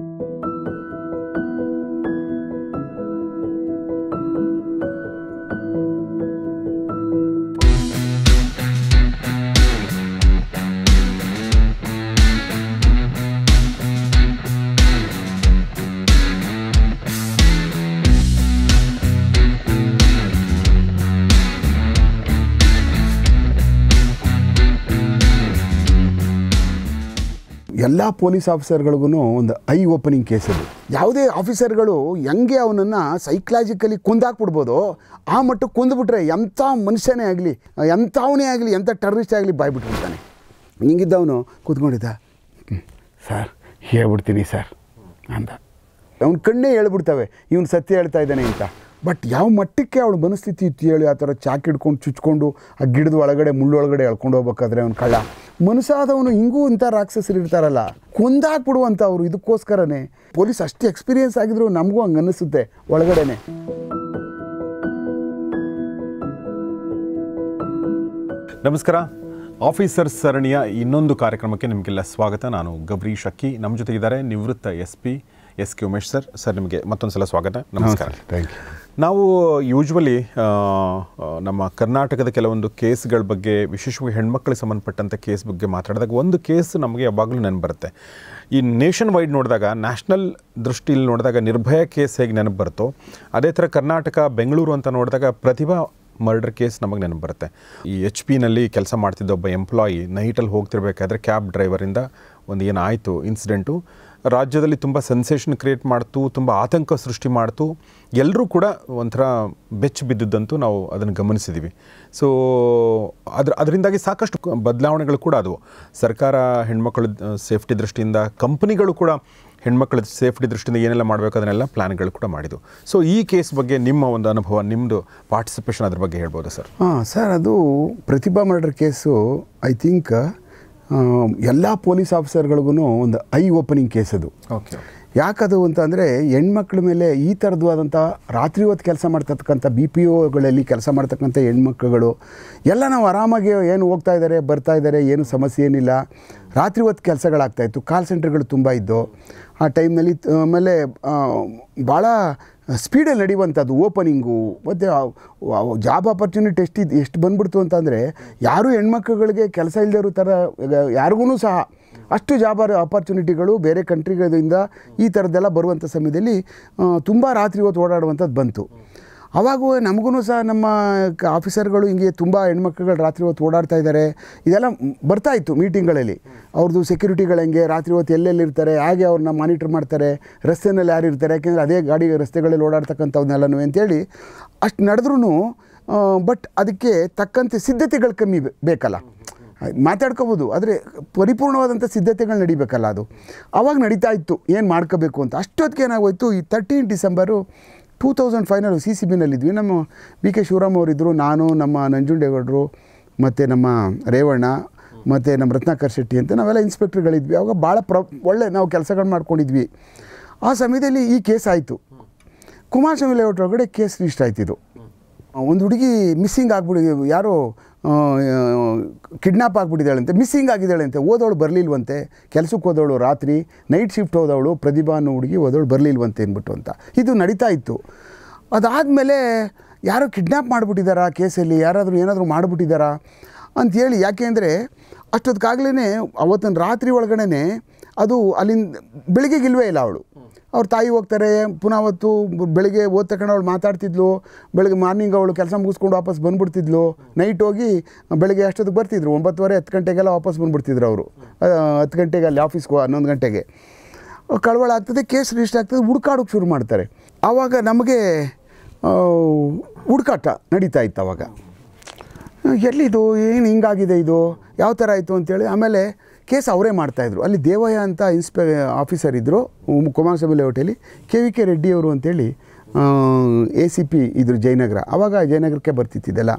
you ಎಲ್ಲ police ಆಫೀಸರ್ಗಳಿಗೂ ಒಂದು ಐ ಓಪನಿಂಗ್ ಕೇಸ್ ಅದು ಯಾವುದೇ ಆಫೀಸರ್ಗಳು ಹೆಂಗೆ ಅವನನ್ನು ಸೈಕಲಾಜಿಕಲಿ ಕುಂದಾಕ್ಬಿಡ್ಬೋದು ಆ ಮಟ್ಟಕ್ಕೆ ಕುಂದ್ಬಿಟ್ರೆ ಎಂಥ ಮನುಷ್ಯನೇ ಆಗಲಿ ಎಂಥವನೇ ಆಗಲಿ ಎಂಥ ಟೆರರಿಸ್ಟ್ ಆಗಲಿ ಬಾಯ್ಬಿಟ್ಬಿಡ್ತಾನೆ ಹಿಂಗಿದ್ದವನು ಕೂತ್ಕೊಂಡಿದ್ದ ಸರ್ ಹೇಳ್ಬಿಡ್ತೀನಿ ಸರ್ ಅಂದ ಅವ್ನ ಕಣ್ಣೇ ಹೇಳ್ಬಿಡ್ತವೆ ಇವನು ಸತ್ಯ ಹೇಳ್ತಾ ಇದ್ದಾನೆ ಅಂತ ಬಟ್ ಯಾವ ಮಟ್ಟಕ್ಕೆ ಅವಳು ಮನಸ್ಥಿತಿ ಇತ್ತು ಹೇಳಿ ಆ ಥರ ಚಾಕ್ ಹಿಡ್ಕೊಂಡು ಚುಚ್ಕೊಂಡು ಆ ಗಿಡದ ಒಳಗಡೆ ಮುಳ್ಳೊಳಗಡೆ ಎಳ್ಕೊಂಡು ಹೋಗ್ಬೇಕಾದ್ರೆ ಅವ್ನು ಕಳ್ಳ ಮನಸ್ಸಾದವನು ಹಿಂಗೂ ಇಂಥ ರಾಕ್ಷಸರು ಇರ್ತಾರಲ್ಲ ಅವರು ಇದಕ್ಕೋಸ್ಕರನೇ ಪೊಲೀಸ್ ಅಷ್ಟು ಎಕ್ಸ್ಪೀರಿಯೆನ್ಸ್ ಆಗಿದ್ರು ನಮಗೂ ಹಂಗೆ ಅನ್ನಿಸುತ್ತೆ ಒಳಗಡೆನೆ ನಮಸ್ಕಾರ ಆಫೀಸರ್ ಸರಣಿಯ ಇನ್ನೊಂದು ಕಾರ್ಯಕ್ರಮಕ್ಕೆ ನಿಮಗೆಲ್ಲ ಸ್ವಾಗತ ನಾನು ಗಬ್ರಿ ಶಕ್ಕಿ ನಮ್ಮ ಜೊತೆಗಿದ್ದಾರೆ ನಿವೃತ್ತ S P S K Umesh sir sir ನಿಮಗೆ ಮತ್ತೊಂದು ಸಲ ಸ್ವಾಗತ ನಮಸ್ಕಾರ ಥ್ಯಾಂಕ್ ಯು ನಾವು ಯೂಶ್ವಲಿ ನಮ್ಮ ಕರ್ನಾಟಕದ ಕೆಲವೊಂದು ಕೇಸ್ಗಳ ಬಗ್ಗೆ ವಿಶೇಷವಾಗಿ ಹೆಣ್ಮಕ್ಳಿಗೆ ಸಂಬಂಧಪಟ್ಟಂಥ ಕೇಸ್ ಬಗ್ಗೆ ಮಾತಾಡಿದಾಗ ಒಂದು ಕೇಸ್ ನಮಗೆ ಯಾವಾಗಲೂ ನೆನಪು ಬರುತ್ತೆ ಈ ನೇಷನ್ ವೈಡ್ ನೋಡಿದಾಗ ನ್ಯಾಷನಲ್ ದೃಷ್ಟಿಯಲ್ಲಿ ನೋಡಿದಾಗ ನಿರ್ಭಯ ಕೇಸ್ ಹೇಗೆ ನೆನಪು ಬರುತ್ತೋ ಅದೇ ಥರ ಕರ್ನಾಟಕ ಬೆಂಗಳೂರು ಅಂತ ನೋಡಿದಾಗ ಪ್ರತಿಭಾ ಮರ್ಡರ್ ಕೇಸ್ ನಮಗೆ ನೆನಪು ಬರುತ್ತೆ ಈ ಎಚ್ ಪಿನಲ್ಲಿ ಕೆಲಸ ಮಾಡ್ತಿದ್ದ ಒಬ್ಬ ಎಂಪ್ಲಾಯಿ ನೈಟಲ್ಲಿ ಹೋಗ್ತಿರ್ಬೇಕಾದ್ರೆ ಕ್ಯಾಬ್ ಡ್ರೈವರಿಂದ ಒಂದು ಏನಾಯಿತು ಇನ್ಸಿಡೆಂಟು ರಾಜ್ಯದಲ್ಲಿ ತುಂಬ ಸೆನ್ಸೇಷನ್ ಕ್ರಿಯೇಟ್ ಮಾಡ್ತು ತುಂಬ ಆತಂಕ ಸೃಷ್ಟಿ ಮಾಡ್ತು ಎಲ್ಲರೂ ಕೂಡ ಒಂಥರ ಬೆಚ್ಚು ಬಿದ್ದಿದ್ದಂತೂ ನಾವು ಅದನ್ನು ಗಮನಿಸಿದ್ದೀವಿ ಸೊ ಅದ್ರ ಅದರಿಂದಾಗಿ ಸಾಕಷ್ಟು ಬದಲಾವಣೆಗಳು ಕೂಡ ಅದು ಸರ್ಕಾರ ಹೆಣ್ಮಕ್ಕಳ ಸೇಫ್ಟಿ ದೃಷ್ಟಿಯಿಂದ ಕಂಪ್ನಿಗಳು ಕೂಡ ಹೆಣ್ಮಕ್ಕಳ ಸೇಫ್ಟಿ ದೃಷ್ಟಿಯಿಂದ ಏನೆಲ್ಲ ಮಾಡಬೇಕು ಅದನ್ನೆಲ್ಲ ಪ್ಲ್ಯಾನ್ಗಳು ಕೂಡ ಮಾಡಿದ್ದು ಸೊ ಈ ಕೇಸ್ ಬಗ್ಗೆ ನಿಮ್ಮ ಒಂದು ಅನುಭವ ನಿಮ್ಮದು ಪಾರ್ಟಿಸಿಪೇಷನ್ ಅದ್ರ ಬಗ್ಗೆ ಹೇಳ್ಬೋದು ಸರ್ ಹಾಂ ಸರ್ ಅದು Pratibha murder case I think ಎಲ್ಲ ಪೊಲೀಸ್ ಆಫೀಸರ್ಗಳಿಗೂ ಒಂದು ಐ ಓಪನಿಂಗ್ ಕೇಸ್ ಅದು ಓಕೆ ಯಾಕದು ಅಂದರೆ ಹೆಣ್ಮಕ್ಳ ಮೇಲೆ ಈ ಥರದ್ದು ಆದಂಥ ರಾತ್ರಿ ಹೊತ್ತು ಕೆಲಸ ಮಾಡ್ತಕ್ಕಂಥ ಬಿ ಪಿ ಓಗಳಲ್ಲಿ ಕೆಲಸ ಮಾಡ್ತಕ್ಕಂಥ ಹೆಣ್ಮಕ್ಳುಗಳು ಎಲ್ಲ ನಾವು ಆರಾಮಾಗಿ ಏನು ಹೋಗ್ತಾ ಇದ್ದಾರೆ ಬರ್ತಾ ಇದ್ದಾರೆ ಏನು ಸಮಸ್ಯೆ ಏನಿಲ್ಲ ರಾತ್ರಿ ಹೊತ್ತು ಕೆಲಸಗಳಾಗ್ತಾಯಿತ್ತು ಕಾಲ್ ಸೆಂಟರ್ಗಳು ತುಂಬ ಇದ್ದು ಆ ಟೈಮ್ನಲ್ಲಿ ಆಮೇಲೆ ಭಾಳ ಸ್ಪೀಡಲ್ಲಿ ನಡೆಯುವಂಥದ್ದು ಓಪನಿಂಗು ಮತ್ತು ಜಾಬ್ ಆಪರ್ಚುನಿಟಿ ಎಷ್ಟು ಎಷ್ಟು ಬಂದ್ಬಿಡ್ತು ಅಂತಂದರೆ ಯಾರೂ ಹೆಣ್ಮಕ್ಳುಗಳಿಗೆ ಕೆಲಸ ಇಲ್ಲದೇ ಇರೋ ಥರ ಯಾರಿಗೂ ಸಹ ಅಷ್ಟು ಜಾಬ್ ಆಪರ್ಚುನಿಟಿಗಳು ಬೇರೆ ಕಂಟ್ರಿಗಳಿಂದ ಈ ಥರದ್ದೆಲ್ಲ ಬರುವಂಥ ಸಮಯದಲ್ಲಿ ತುಂಬ ರಾತ್ರಿ ಹೊತ್ತು ಓಡಾಡುವಂಥದ್ದು ಬಂತು ಅವಾಗೂ ನಮಗೂ ಸಹ ನಮ್ಮ ಆಫೀಸರ್ಗಳು ಹಿಂಗೆ ತುಂಬ ಹೆಣ್ಮಕ್ಳುಗಳು ರಾತ್ರಿ ಹೊತ್ತು ಓಡಾಡ್ತಾ ಇದ್ದಾರೆ ಇದೆಲ್ಲ ಬರ್ತಾ ಇತ್ತು ಮೀಟಿಂಗ್ಗಳಲ್ಲಿ ಅವ್ರದ್ದು ಸೆಕ್ಯೂರಿಟಿಗಳು ಹೆಂಗೆ ರಾತ್ರಿ ಹೊತ್ತು ಎಲ್ಲೆಲ್ಲಿರ್ತಾರೆ ಹಾಗೆ ಅವ್ರನ್ನ ಮಾನಿಟ್ರ್ ಮಾಡ್ತಾರೆ ರಸ್ತೆಯಲ್ಲಿ ಯಾರು ಇರ್ತಾರೆ ಯಾಕೆಂದರೆ ಅದೇ ಗಾಡಿ ರಸ್ತೆಗಳಲ್ಲಿ ಓಡಾಡ್ತಕ್ಕಂಥವ್ನೆಲ್ಲನೂ ಅಂತೇಳಿ ಅಷ್ಟು ನಡೆದ್ರೂ ಬಟ್ ಅದಕ್ಕೆ ತಕ್ಕಂತೆ ಸಿದ್ಧತೆಗಳು ಕಮ್ಮಿ ಬೇಕಲ್ಲ ಮಾತಾಡ್ಕೋಬೋದು ಆದರೆ ಪರಿಪೂರ್ಣವಾದಂಥ ಸಿದ್ಧತೆಗಳು ನಡೀಬೇಕಲ್ಲ ಅದು ಆವಾಗ ನಡೀತಾ ಇತ್ತು ಏನು ಮಾಡ್ಕೋಬೇಕು ಅಂತ ಅಷ್ಟೊತ್ತಿಗೆ ಏನಾಗೋಯ್ತು ಈ thirteen December two thousand final C C ಬಿನಲ್ಲಿದ್ವಿ ನಮ್ಮ ಬಿ ಕೆ ಶಿವರಾಮ್ ಅವರಿದ್ದರು ನಾನು ನಮ್ಮ ನಂಜುಂಡೇಗೌಡರು ಮತ್ತು ನಮ್ಮ ರೇವಣ್ಣ ಮತ್ತು ನಮ್ಮ ರತ್ನಾಕರ್ ಶೆಟ್ಟಿ ಅಂತ ನಾವೆಲ್ಲ ಇನ್ಸ್ಪೆಕ್ಟ್ರ್ಗಳಿದ್ವಿ ಅವಾಗ ಭಾಳ ಪ್ರ ಒಳ್ಳೆ ನಾವು ಕೆಲಸಗಳು ಮಾಡ್ಕೊಂಡಿದ್ವಿ ಆ ಸಮಯದಲ್ಲಿ ಈ ಕೇಸ್ ಆಯಿತು ಕುಮಾರಸ್ವಾಮಿ ಲೇಔಟ್ ಒಳಗಡೆ ಕೇಸ್ ರಿಜಿಸ್ಟರ್ ಆಯ್ತಿದ್ದು ಒಂದು ಹುಡುಗಿ ಮಿಸ್ಸಿಂಗ್ ಆಗಿಬಿಡಿ ಯಾರೋ ಕಿಡ್ನಾಪ್ ಆಗಿಬಿಟ್ಟಿದ್ದಾಳಂತೆ ಮಿಸ್ಸಿಂಗ್ ಆಗಿದ್ದಾಳಂತೆ ಓದೋಳು ಬರಲಿಲ್ವಂತೆ ಕೆಲಸಕ್ಕೆ ಹೋದವಳು ರಾತ್ರಿ ನೈಟ್ ಶಿಫ್ಟ್ ಹೋದವಳು ಪ್ರತಿಭಾ ಅನ್ನೋ ಹುಡುಗಿ ಓದೋಳು ಬರಲಿಲ್ವಂತೆ ಅಂದ್ಬಿಟ್ಟು ಅಂತ ಇದು ನಡೀತಾ ಇತ್ತು ಅದಾದಮೇಲೆ ಯಾರೋ ಕಿಡ್ನಾಪ್ ಮಾಡಿಬಿಟ್ಟಿದ್ದಾರಾ ಕೇಸಲ್ಲಿ ಯಾರಾದರೂ ಏನಾದರೂ ಮಾಡಿಬಿಟ್ಟಿದ್ದಾರಾ ಅಂಥೇಳಿ ಅಂದರೆ ಅಷ್ಟೊತ್ತಕ್ಕಾಗ್ಲೇ ಅವತ್ತಿನ ರಾತ್ರಿ ಒಳಗಡೆ ಅದು ಅಲ್ಲಿಂದ ಬೆಳಿಗ್ಗೆಗಿಲ್ವೇ ಇಲ್ಲ ಅವಳು ಅವ್ರ ತಾಯಿ ಹೋಗ್ತಾರೆ ಪುನಃ ಅವತ್ತು ಬೆಳಗ್ಗೆ ಓದ್ ತಕ್ಷಣ ಅವಳು ಮಾತಾಡ್ತಿದ್ಲು ಬೆಳಗ್ಗೆ ಮಾರ್ನಿಂಗ್ ಅವಳು ಕೆಲಸ ಮುಗಿಸ್ಕೊಂಡು ವಾಪಸ್ ಬಂದುಬಿಡ್ತಿದ್ಲು ನೈಟ್ ಹೋಗಿ ಬೆಳಗ್ಗೆ ಅಷ್ಟೊತ್ತಿಗೆ ಬರ್ತಿದ್ರು ಒಂಬತ್ತುವರೆ ಹತ್ತು ಗಂಟೆಗೆಲ್ಲ ವಾಪಸ್ ಬಂದುಬಿಡ್ತಿದ್ರು ಅವರು ಹತ್ತು ಗಂಟೆಗೆ ಅಲ್ಲಿ ಆಫೀಸ್ಗೆ ಹನ್ನೊಂದು ಗಂಟೆಗೆ ಕಳವಳ ಆಗ್ತದೆ ಕೇಸ್ ರಿಜಿಸ್ಟರ್ ಆಗ್ತದೆ ಹುಡುಕಾಡೋಕ್ಕೆ ಶುರು ಮಾಡ್ತಾರೆ ಆವಾಗ ನಮಗೆ ಹುಡುಕಾಟ ನಡೀತಾ ಇತ್ತು ಆವಾಗ ಎಲ್ಲಿದು ಏನು ಹಿಂಗಾಗಿದೆ ಇದು ಯಾವ ಥರ ಆಯಿತು ಅಂತೇಳಿ ಆಮೇಲೆ ಕೇಸ್ ಅವರೇ ಮಾಡ್ತಾಯಿದ್ರು ಅಲ್ಲಿ ದೇವಯ್ಯ ಅಂತ ಇನ್ಸ್ಪೆ ಆಫೀಸರ್ ಇದ್ದರು ಕುಮಾರಸ್ವಾಮಿ ಲೇಔಟಲ್ಲಿ ಕೆ ವಿ ಕೆ ರೆಡ್ಡಿಯವರು ಅಂತೇಳಿ ಎ ಸಿ ಪಿ ಇದ್ದರು ಜಯನಗರ ಆವಾಗ ಜಯನಗರಕ್ಕೆ ಬರ್ತಿತ್ತಿದ್ದೆಲ್ಲ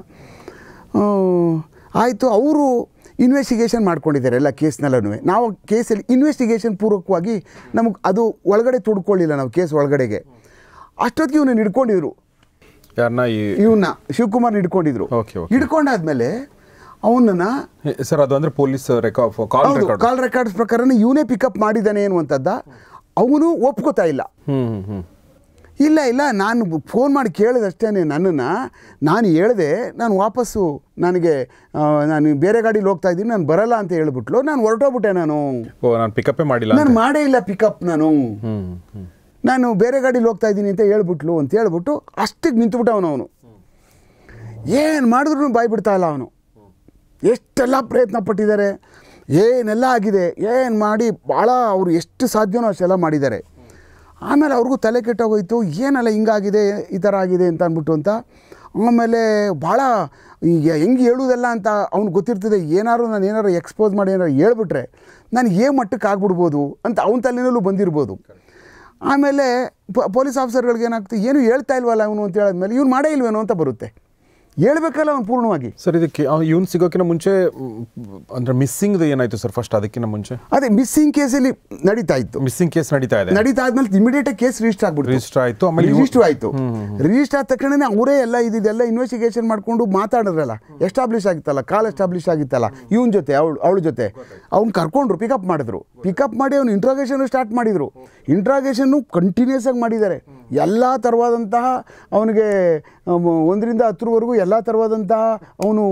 ಆಯಿತು ಅವರು ಇನ್ವೆಸ್ಟಿಗೇಷನ್ ಮಾಡ್ಕೊಂಡಿದ್ದಾರೆ ಎಲ್ಲ ಕೇಸ್ನೆಲ್ಲನೂ ನಾವು ಕೇಸಲ್ಲಿ ಇನ್ವೆಸ್ಟಿಗೇಷನ್ ಪೂರ್ವಕವಾಗಿ ನಮಗೆ ಅದು ಒಳಗಡೆ ತೊಡ್ಕೊಳ್ಳಿಲ್ಲ ನಾವು ಕೇಸ್ ಒಳಗಡೆಗೆ ಅಷ್ಟೊತ್ತಿಗೆ ಇವನನ್ನು ಹಿಡ್ಕೊಂಡಿದ್ರು ಯಾರನ್ನ ಇವನ್ನ ಶಿವಕುಮಾರ್ ಹಿಡ್ಕೊಂಡಿದ್ರು ಹಿಡ್ಕೊಂಡಾದ್ಮೇಲೆ ಅವನನ್ನ ಸರ್ ಅದು ಅಂದ್ರೆ ಪೊಲೀಸ್ ಕಾಲ್ ರೆಕಾರ್ಡ್ಸ್ ಪ್ರಕಾರನೇ ಇವನೇ ಪಿಕಪ್ ಮಾಡಿದ್ದಾನೆ ಅನ್ನುವಂಥದ್ದ ಅವನು ಒಪ್ಕೋತಾ ಇಲ್ಲ ಇಲ್ಲ ಇಲ್ಲ ನಾನು ಫೋನ್ ಮಾಡಿ ಕೇಳಿದಷ್ಟೇ ನನ್ನನ್ನು ನಾನು ಹೇಳಿದೆ ನಾನು ವಾಪಸ್ಸು ನನಗೆ ನಾನು ಬೇರೆ ಗಾಡೀಲಿ ಹೋಗ್ತಾ ಇದ್ದೀನಿ ನಾನು ಬರಲ್ಲ ಅಂತ ಹೇಳ್ಬಿಟ್ಲು ನಾನು ಹೊರಟೋಗ್ಬಿಟ್ಟೆ ನಾನು ನಾನು ಪಿಕಪ್ಪೇ ಮಾಡಿಲ್ಲ ನಾನು ಮಾಡೇ ಇಲ್ಲ ಪಿಕಪ್ ನಾನು ನಾನು ಬೇರೆ ಗಾಡೀಲಿ ಹೋಗ್ತಾ ಇದ್ದೀನಿ ಅಂತ ಹೇಳ್ಬಿಟ್ಲು ಅಂತ ಹೇಳ್ಬಿಟ್ಟು ಅಷ್ಟಿಗೆ ನಿಂತುಬಿಟ್ಟವನು ಅವನು ಏನು ಮಾಡಿದ್ರು ಬಾಯ್ಬಿಡ್ತಾ ಇಲ್ಲ ಅವನು ಎಷ್ಟೆಲ್ಲ ಪ್ರಯತ್ನ ಪಟ್ಟಿದ್ದಾರೆ ಏನೆಲ್ಲ ಆಗಿದೆ ಏನು ಮಾಡಿ ಭಾಳ ಅವರು ಎಷ್ಟು ಸಾಧ್ಯವೋ ಅಷ್ಟೆಲ್ಲ ಮಾಡಿದ್ದಾರೆ ಆಮೇಲೆ ಅವ್ರಿಗೂ ತಲೆ ಕೆಟ್ಟೋಗೋಯ್ತು ಏನೆಲ್ಲ ಹಿಂಗಾಗಿದೆ ಈ ಥರ ಆಗಿದೆ ಅಂತ ಅಂದ್ಬಿಟ್ಟು ಅಂತ ಆಮೇಲೆ ಭಾಳ ಈಗ ಹೆಂಗೆ ಹೇಳುವುದಲ್ಲ ಅಂತ ಅವ್ನು ಗೊತ್ತಿರ್ತದೆ ಏನಾದ್ರು ನಾನು ಏನಾರು ಎಕ್ಸ್ಪೋಸ್ ಮಾಡಿ ಏನಾರು ಹೇಳ್ಬಿಟ್ರೆ ನಾನು ಏ ಮಟ್ಟಕ್ಕೆ ಆಗ್ಬಿಡ್ಬೋದು ಅಂತ ಅವನ ತಲೆನಲ್ಲೂ ಬಂದಿರ್ಬೋದು ಆಮೇಲೆ ಪೊಲೀಸ್ ಆಫೀಸರ್ಗಳಿಗೆ ಏನಾಗ್ತದೆ ಏನು ಹೇಳ್ತಾ ಇಲ್ವಲ್ಲ ಇವನು ಅಂತ ಹೇಳಿದ್ಮೇಲೆ ಇವ್ನು ಮಾಡೇ ಇಲ್ವೇನೋ ಅಂತ ಬರುತ್ತೆ ಹೇಳ್ಬೇಕಲ್ಲ ಅವ್ನು ಪೂರ್ಣವಾಗಿ ಸರ್ ಇದಕ್ಕೆ ಇವನು ಸಿಗೋಕ್ಕಿಂತ ಮುಂಚೆ ಅಂದ್ರೆ ಮಿಸ್ಸಿಂಗ್ ಏನಾಯ್ತು ಸರ್ ಫಸ್ಟ್ ಅದಕ್ಕಿಂತ ಮುಂಚೆ ಅದೇ ಮಿಸ್ಸಿಂಗ್ ಕೇಸಲ್ಲಿ ನಡೀತಾ ಇತ್ತು ಮಿಸ್ಸಿಂಗ್ ಕೇಸ್ ನಡೀತಾ ಇದೆ ನಡೀತಾ ಆದ್ಮೇಲೆ ಇಮಿಡಿಯೇಟ್ ಕೇಸ್ ರಿಜಿಸ್ಟರ್ ಆಗ್ಬಿಟ್ಟು ರಿಜಿಸ್ಟರ್ ಆಯಿತು ಆಮೇಲೆ ರಿಜಿಸ್ಟರ್ ಆಯಿತು ರಿಜಿಸ್ಟರ್ ಆದ ತಕ್ಷಣನೇ ಅವರೇ ಎಲ್ಲ ಇದೆಲ್ಲ ಇನ್ವೆಸ್ಟಿಗೇಷನ್ ಮಾಡಿಕೊಂಡು ಮಾತಾಡಿದ್ರಲ್ಲ ಎಸ್ಟಾಬ್ಲಿಷ್ ಆಗಿತ್ತಲ್ಲ ಕಾಲ್ ಎಸ್ಟಾಬ್ಲಿಷ್ ಆಗಿತ್ತಲ್ಲ ಇವನ ಜೊತೆ ಅವಳು ಅವಳ ಜೊತೆ ಅವ್ನು ಕರ್ಕೊಂಡ್ರು ಪಿಕಪ್ ಮಾಡಿದ್ರು ಪಿಕಪ್ ಮಾಡಿ ಅವ್ನು ಇಂಟ್ರಾಗೇಷನ್ ಸ್ಟಾರ್ಟ್ ಮಾಡಿದ್ರು ಇಂಟ್ರಾಗೇಷನ್ನು ಕಂಟಿನ್ಯೂಸ್ ಆಗಿ ಮಾಡಿದ್ದಾರೆ ಎಲ್ಲ ತರವಾದಂತಹ ಅವನಿಗೆ ಒಂದರಿಂದ ಹತ್ತರವರೆಗೂ ಎಲ್ಲ ಥರವಾದಂಥ ಅವನು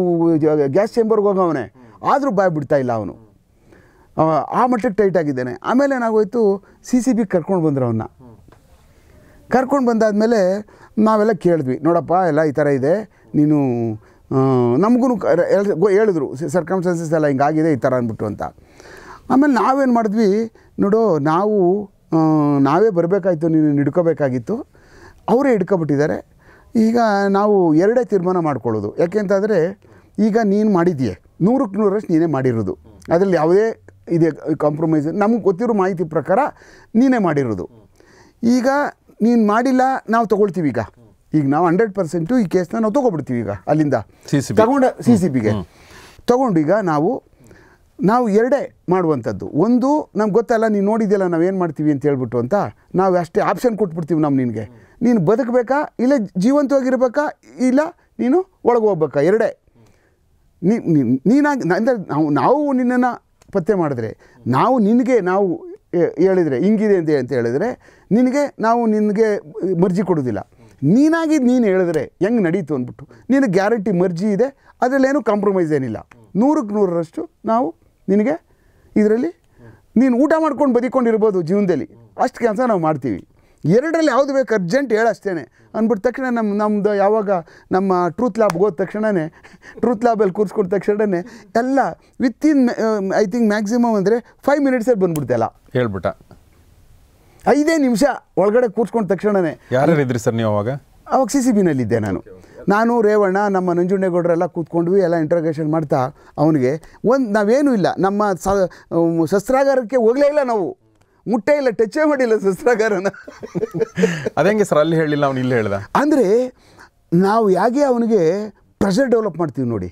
ಗ್ಯಾಸ್ ಚೇಂಬರ್ಗೆ ಹೋಗವನೇ ಆದರೂ ಬಾಯ್ ಬಿಡ್ತಾ ಇಲ್ಲ ಅವನು ಆ ಮಟ್ಟಕ್ಕೆ ಟೈಟ್ ಆಗಿದ್ದಾನೆ ಆಮೇಲೆ ಏನಾಗೋಯ್ತು ಸಿ ಸಿ ಬಿ ಕರ್ಕೊಂಡು ಬಂದರು ಅವನ್ನ ಕರ್ಕೊಂಡು ಬಂದಾದಮೇಲೆ ನಾವೆಲ್ಲ ಕೇಳಿದ್ವಿ ನೋಡಪ್ಪ ಎಲ್ಲ ಈ ಥರ ಇದೆ ನೀನು ನಮಗೂ ಹೇಳಿದ್ರು ಸರ್ಕಮ್ಸ್ಟೆನ್ಸಸ್ ಎಲ್ಲ ಹಿಂಗಾಗಿದೆ ಈ ಥರ ಅಂದ್ಬಿಟ್ಟು ಅಂತ ಆಮೇಲೆ ನಾವೇನು ಮಾಡಿದ್ವಿ ನೋಡು ನಾವು ನಾವೇ ಬರಬೇಕಾಯ್ತು ನೀನು ಹಿಡ್ಕೋಬೇಕಾಗಿತ್ತು ಅವರೇ ಹಿಡ್ಕೊಬಿಟ್ಟಿದ್ದಾರೆ ಈಗ ನಾವು ಎರಡೇ ತೀರ್ಮಾನ ಮಾಡ್ಕೊಳ್ಳೋದು ಯಾಕೆಂತಂದರೆ ಈಗ ನೀನು ಮಾಡಿದ್ಯೆ ನೂರಕ್ಕೆ ನೂರಷ್ಟು ನೀನೇ ಮಾಡಿರೋದು ಅದರಲ್ಲಿ ಯಾವುದೇ ಇದೆ ಕಾಂಪ್ರಮೈಸ್ ನಮಗೆ ಗೊತ್ತಿರೋ ಮಾಹಿತಿ ಪ್ರಕಾರ ನೀನೇ ಮಾಡಿರೋದು ಈಗ ನೀನು ಮಾಡಿಲ್ಲ ನಾವು ತಗೊಳ್ತೀವಿ ಈಗ ಈಗ ನಾವು ಹಂಡ್ರೆಡ್ ಪರ್ಸೆಂಟು ಈ ಕೇಸ್ನ ನಾವು ತೊಗೊಬಿಡ್ತೀವಿ ಈಗ ಅಲ್ಲಿಂದ ತಗೊಂಡ ಸಿ ಸಿ ಬಿಗೆ ತೊಗೊಂಡೀಗ ನಾವು ನಾವು ಎರಡೇ ಮಾಡುವಂಥದ್ದು ಒಂದು ನಮ್ಗೆ ಗೊತ್ತಲ್ಲ ನೀನು ನೋಡಿದ್ಯಲ್ಲ ಏನು ಮಾಡ್ತೀವಿ ಅಂತ ಹೇಳ್ಬಿಟ್ಟು ಅಂತ ನಾವು ಅಷ್ಟೇ ಆಪ್ಷನ್ ಕೊಟ್ಬಿಡ್ತೀವಿ ನಮ್ಮ ನಿನಗೆ ನೀನು ಬದುಕಬೇಕಾ ಇಲ್ಲ ಜೀವಂತವಾಗಿರ್ಬೇಕಾ ಇಲ್ಲ ನೀನು ಒಳಗೆ ಹೋಗ್ಬೇಕಾ ಎರಡೇ ನೀನಾಗಿ ಅಂದರೆ ನಾವು ನಾವು ನಿನ್ನನ್ನು ಪತ್ತೆ ಮಾಡಿದ್ರೆ ನಾವು ನಿನಗೆ ನಾವು ಹೇಳಿದರೆ ಹಿಂಗಿದೆ ಅಂತ ಅಂತ ಹೇಳಿದರೆ ನಿನಗೆ ನಾವು ನಿನಗೆ ಮರ್ಜಿ ಕೊಡೋದಿಲ್ಲ ನೀನಾಗಿ ನೀನು ಹೇಳಿದ್ರೆ ಹೆಂಗೆ ನಡೀತು ಅಂದ್ಬಿಟ್ಟು ನಿನಗೆ ಗ್ಯಾರಂಟಿ ಮರ್ಜಿ ಇದೆ ಅದರಲ್ಲೇನು ಕಾಂಪ್ರಮೈಸ್ ಏನಿಲ್ಲ ನೂರಕ್ಕೆ ನೂರರಷ್ಟು ನಾವು ನಿನಗೆ ಇದರಲ್ಲಿ ನೀನು ಊಟ ಮಾಡ್ಕೊಂಡು ಬದುಕೊಂಡಿರ್ಬೋದು ಜೀವನದಲ್ಲಿ ಅಷ್ಟು ಕೆಲಸ ನಾವು ಮಾಡ್ತೀವಿ ಎರಡರಲ್ಲಿ ಯಾವುದು ಬೇಕು ಅರ್ಜೆಂಟ್ ಹೇಳಷ್ಟೇನೆ ಅಂದ್ಬಿಟ್ಟು ತಕ್ಷಣ ನಮ್ಮ ನಮ್ಮದು ಯಾವಾಗ ನಮ್ಮ ಟ್ರೂತ್ ಲ್ಯಾಬ್ಗೆ ಹೋದ ತಕ್ಷಣವೇ ಟ್ರೂತ್ ಲ್ಯಾಬಲ್ಲಿ ಕೂರಿಸ್ಕೊಂಡ ತಕ್ಷಣವೇ ಎಲ್ಲ within I think maximum ಅಂದರೆ ಫೈವ್ ಮಿನಿಟ್ಸಲ್ಲಿ ಅಲ್ಲ ಹೇಳ್ಬಿಟ್ಟ ಐದೇ ನಿಮಿಷ ಒಳಗಡೆ ಕೂರಿಸ್ಕೊಂಡ ತಕ್ಷಣವೇ ಇದ್ರಿ ಸರ್ ನೀವು ಅವಾಗ ಅವಾಗ ಸಿ ಸಿ ಬಿನಲ್ಲಿದ್ದೆ ನಾನು ನಾನು ರೇವಣ್ಣ ನಮ್ಮ ನಂಜುಂಡೇಗೌಡರೆಲ್ಲ ಕೂತ್ಕೊಂಡ್ವಿ ಎಲ್ಲ ಇಂಟ್ರಗೇಷನ್ ಮಾಡ್ತಾ ಅವನಿಗೆ ಒಂದು ನಾವೇನೂ ಇಲ್ಲ ನಮ್ಮ ಸ ಶಸ್ತ್ರಾಗಾರಕ್ಕೆ ಹೋಗಲೇ ಇಲ್ಲ ನಾವು ಮುಟ್ಟೇ ಇಲ್ಲ ಟಚ್ಚೇ ಮಾಡಿಲ್ಲ ಶಸ್ತ್ರಾಗಾರನ ಅದಂಗೆ ಸರ್ ಅಲ್ಲಿ ಹೇಳಿಲ್ಲ ಅವನು ಇಲ್ಲಿ ಹೇಳ್ದ ಅಂದರೆ ನಾವು ಹೇಗೆ ಅವನಿಗೆ ಪ್ರೆಷರ್ ಡೆವಲಪ್ ಮಾಡ್ತೀವಿ ನೋಡಿ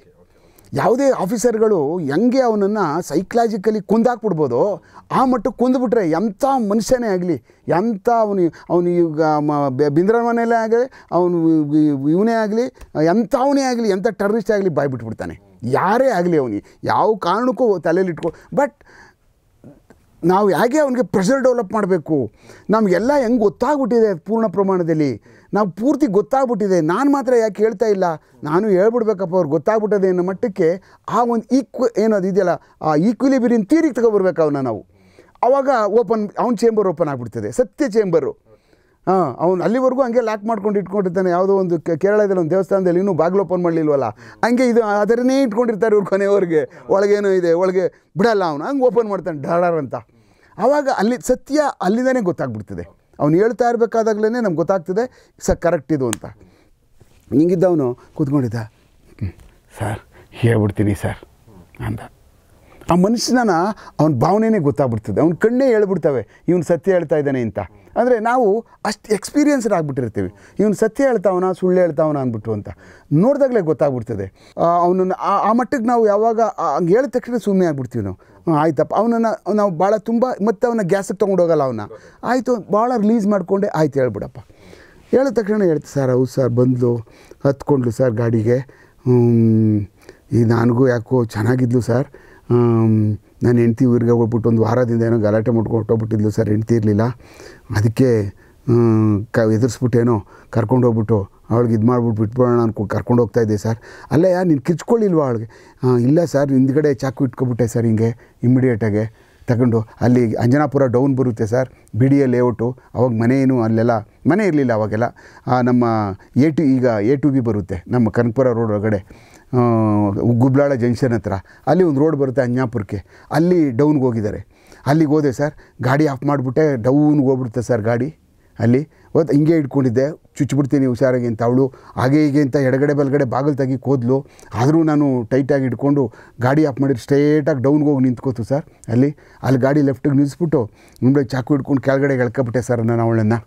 ಯಾವುದೇ ಆಫೀಸರ್ಗಳು ಹೆಂಗೆ ಅವನನ್ನು ಸೈಕಲಾಜಿಕಲಿ ಕುಂದಾಕ್ಬಿಡ್ಬೋದು ಆ ಮಟ್ಟಕ್ಕೆ ಕುಂದ್ಬಿಟ್ರೆ ಎಂಥ ಮನುಷ್ಯನೇ ಆಗಲಿ ಎಂಥ ಅವನು ಅವನು ಈಗ ಬಿಂದ್ರ ಮನೆಯಲ್ಲೇ ಆಗಲಿ ಅವನು ಇವನೇ ಆಗಲಿ ಅವನೇ ಆಗಲಿ ಎಂಥ ಟೆರರಿಸ್ಟ್ ಆಗಲಿ ಬಾಯ್ಬಿಟ್ಬಿಡ್ತಾನೆ ಯಾರೇ ಆಗಲಿ ಅವನಿಗೆ ಯಾವ ಕಾರಣಕ್ಕೂ ತಲೆಯಲ್ಲಿ ಬಟ್ ನಾವು ಹೇಗೆ ಅವನಿಗೆ ಪ್ರೆಷರ್ ಡೆವಲಪ್ ಮಾಡಬೇಕು ನಮಗೆಲ್ಲ ಹೆಂಗೆ ಗೊತ್ತಾಗ್ಬಿಟ್ಟಿದೆ ಪೂರ್ಣ ಪ್ರಮಾಣದಲ್ಲಿ ನಾವು ಪೂರ್ತಿ ಗೊತ್ತಾಗ್ಬಿಟ್ಟಿದೆ ನಾನು ಮಾತ್ರ ಯಾಕೆ ಹೇಳ್ತಾ ಇಲ್ಲ ನಾನು ಹೇಳ್ಬಿಡ್ಬೇಕಪ್ಪ ಅವ್ರು ಗೊತ್ತಾಗ್ಬಿಟ್ಟದೆ ಅನ್ನೋ ಮಟ್ಟಕ್ಕೆ ಆ ಒಂದು ಈಕ್ವ ಏನದು ಇದೆಯಲ್ಲ ಆ ಬಿರಿನ್ ತೀರಿಗೆ ತಗೊಬರ್ಬೇಕು ಅವನ್ನ ನಾವು ಅವಾಗ ಓಪನ್ ಅವ್ನ ಚೇಂಬರ್ ಓಪನ್ ಆಗಿಬಿಡ್ತದೆ ಸತ್ಯ ಚೇಂಬರು ಹಾಂ ಅವ್ನು ಅಲ್ಲಿವರೆಗೂ ಹಂಗೆ ಲಾಕ್ ಮಾಡ್ಕೊಂಡು ಇಟ್ಕೊಂಡಿರ್ತಾನೆ ಯಾವುದೋ ಒಂದು ಕೇರಳದಲ್ಲಿ ಒಂದು ದೇವಸ್ಥಾನದಲ್ಲಿ ಇನ್ನೂ ಬಾಗಿಲು ಓಪನ್ ಮಾಡಲಿಲ್ವಲ್ಲ ಹಂಗೆ ಇದು ಅದರನ್ನೇ ಇಟ್ಕೊಂಡಿರ್ತಾರೆ ಇವ್ರು ಕೊನೆಯವ್ರಿಗೆ ಒಳಗೇನೋ ಇದೆ ಒಳಗೆ ಬಿಡಲ್ಲ ಅವನು ಹಂಗೆ ಓಪನ್ ಮಾಡ್ತಾನೆ ಡಾಡರ್ ಅಂತ ಆವಾಗ ಅಲ್ಲಿ ಸತ್ಯ ಅಲ್ಲಿಂದನೇ ಗೊತ್ತಾಗ್ಬಿಡ್ತದೆ ಅವ್ನು ಹೇಳ್ತಾ ಇರಬೇಕಾದಾಗಲೇ ನಮ್ಗೆ ಗೊತ್ತಾಗ್ತದೆ ಸ ಕರೆಕ್ಟ್ ಇದು ಅಂತ ಹಿಂಗಿದ್ದವನು ಕೂತ್ಕೊಂಡಿದ್ದ ಸರ್ ಹೇಳ್ಬಿಡ್ತೀನಿ ಸರ್ ಅಂದ ಆ ಮನುಷ್ಯನ ಅವನ ಭಾವನೆನೇ ಗೊತ್ತಾಗ್ಬಿಡ್ತದೆ ಅವ್ನ ಕಣ್ಣೇ ಹೇಳ್ಬಿಡ್ತವೆ ಇವನು ಸತ್ಯ ಹೇಳ್ತಾ ಇದ್ದಾನೆ ಅಂತ ಅಂದರೆ ನಾವು ಅಷ್ಟು ಎಕ್ಸ್ಪೀರಿಯನ್ಸ್ಡ್ ಆಗಿಬಿಟ್ಟಿರ್ತೀವಿ ಇವನು ಸತ್ಯ ಹೇಳ್ತಾವನ ಸುಳ್ಳು ಹೇಳ್ತಾವನ ಅಂದ್ಬಿಟ್ಟು ಅಂತ ನೋಡಿದಾಗಲೇ ಗೊತ್ತಾಗ್ಬಿಡ್ತದೆ ಅವನನ್ನು ಆ ಮಟ್ಟಕ್ಕೆ ನಾವು ಯಾವಾಗ ಹಂಗೆ ಹೇಳಿದ ತಕ್ಷಣ ಸುಮ್ಮನೆ ಆಗ್ಬಿಡ್ತೀವಿ ನಾವು ಆಯ್ತಪ್ಪ ಅವನನ್ನು ನಾವು ಭಾಳ ತುಂಬ ಮತ್ತೆ ಅವನ ಗ್ಯಾಸಿಗೆ ತೊಗೊಂಡೋಗಲ್ಲ ಅವನ ಆಯಿತು ಭಾಳ ರಿಲೀಸ್ ಮಾಡಿಕೊಂಡೆ ಆಯ್ತು ಹೇಳ್ಬಿಡಪ್ಪ ಹೇಳಿದ ತಕ್ಷಣ ಹೇಳ್ತು ಸರ್ ಹೌದು ಸರ್ ಬಂದಲು ಹತ್ಕೊಂಡ್ಲು ಸರ್ ಗಾಡಿಗೆ ಈ ನನಗೂ ಯಾಕೋ ಚೆನ್ನಾಗಿದ್ಲು ಸರ್ ನಾನು ಹೆಂಡ್ತಿ ಊರಿಗೆ ಹೋಗ್ಬಿಟ್ಟು ಒಂದು ವಾರದಿಂದ ಏನೋ ಗಲಾಟೆ ಮಾಡ್ಕೊಂಡು ಹೊಟ್ಟೋಗ್ಬಿಟ್ಟಿದ್ಲು ಸರ್ ಹೆಂಡ್ತಿ ಇರಲಿಲ್ಲ ಅದಕ್ಕೆ ಕ ಎದುರಿಸ್ಬಿಟ್ಟೇನೋ ಕರ್ಕೊಂಡು ಹೋಗ್ಬಿಟ್ಟು ಅವಳಿಗೆ ಇದು ಮಾಡ್ಬಿಟ್ಟು ಬಿಟ್ಬಿಡೋಣ ಅನ್ಕೊ ಕರ್ಕೊಂಡು ಹೋಗ್ತಾಯಿದ್ದೆ ಸರ್ ಅಲ್ಲೇ ಯಾ ನೀನು ಕಿಚ್ಕೊಳ್ಳಿಲ್ವಾ ಅವಳಿಗೆ ಇಲ್ಲ ಸರ್ ಹಿಂದ್ಗಡೆ ಚಾಕು ಇಟ್ಕೊಬಿಟ್ಟೆ ಸರ್ ಹಿಂಗೆ ಇಮ್ಮಿಡಿಯೇಟಾಗೆ ತಗೊಂಡು ಅಲ್ಲಿ ಅಂಜನಾಪುರ ಡೌನ್ ಬರುತ್ತೆ sir B D A layout ಅವಾಗ ಮನೆಯೇನು ಅಲ್ಲೆಲ್ಲ ಮನೆ ಇರಲಿಲ್ಲ ಅವಾಗೆಲ್ಲ ನಮ್ಮ ಎ ಟು ಈಗ ಎ ಟು ಬಿ ಬರುತ್ತೆ ನಮ್ಮ ಕನಕಪುರ ರೋಡ್ ಒಳಗಡೆ ಗುಬ್ಲಾಳ ಜಂಕ್ಷನ್ ಹತ್ರ ಅಲ್ಲಿ ಒಂದು ರೋಡ್ ಬರುತ್ತೆ ಅಂಜಾಪುರಕ್ಕೆ ಅಲ್ಲಿ ಡೌನ್ಗೆ ಹೋಗಿದ್ದಾರೆ ಅಲ್ಲಿಗೆ ಹೋದೆ ಸರ್ ಗಾಡಿ ಆಫ್ ಮಾಡಿಬಿಟ್ಟೆ ಡೌನ್ಗೆ ಹೋಗ್ಬಿಡುತ್ತೆ ಸರ್ ಗಾಡಿ ಅಲ್ಲಿ ಒತ್ತು ಹಿಂಗೆ ಇಟ್ಕೊಂಡಿದ್ದೆ ಚುಚ್ಚಿಬಿಡ್ತೀನಿ ಹುಷಾರಾಗಿ ಅಂತ ಅವಳು ಹಾಗೆ ಹೀಗೆ ಅಂತ ಎಡಗಡೆ ಬಲಗಡೆ ಬಾಗಿಲು ತೆಗಿ ಕೋದ್ಲು ಆದರೂ ನಾನು ಟೈಟಾಗಿ ಇಟ್ಕೊಂಡು ಗಾಡಿ ಆಫ್ ಮಾಡಿದ್ರೆ ಸ್ಟ್ರೇಟಾಗಿ ಡೌನ್ಗೆ ಹೋಗಿ ನಿಂತ್ಕೋತು ಸರ್ ಅಲ್ಲಿ ಅಲ್ಲಿ ಗಾಡಿ ಲೆಫ್ಟಿಗೆ ನಿಲ್ಲಿಸ್ಬಿಟ್ಟು ಮುಂದೆ ಚಾಕು ಇಟ್ಕೊಂಡು ಕೆಳಗಡೆ ಎಳ್ಕೊಬಿಟ್ಟೆ ಸರ್ ನಾನು ಅವಳನ್ನು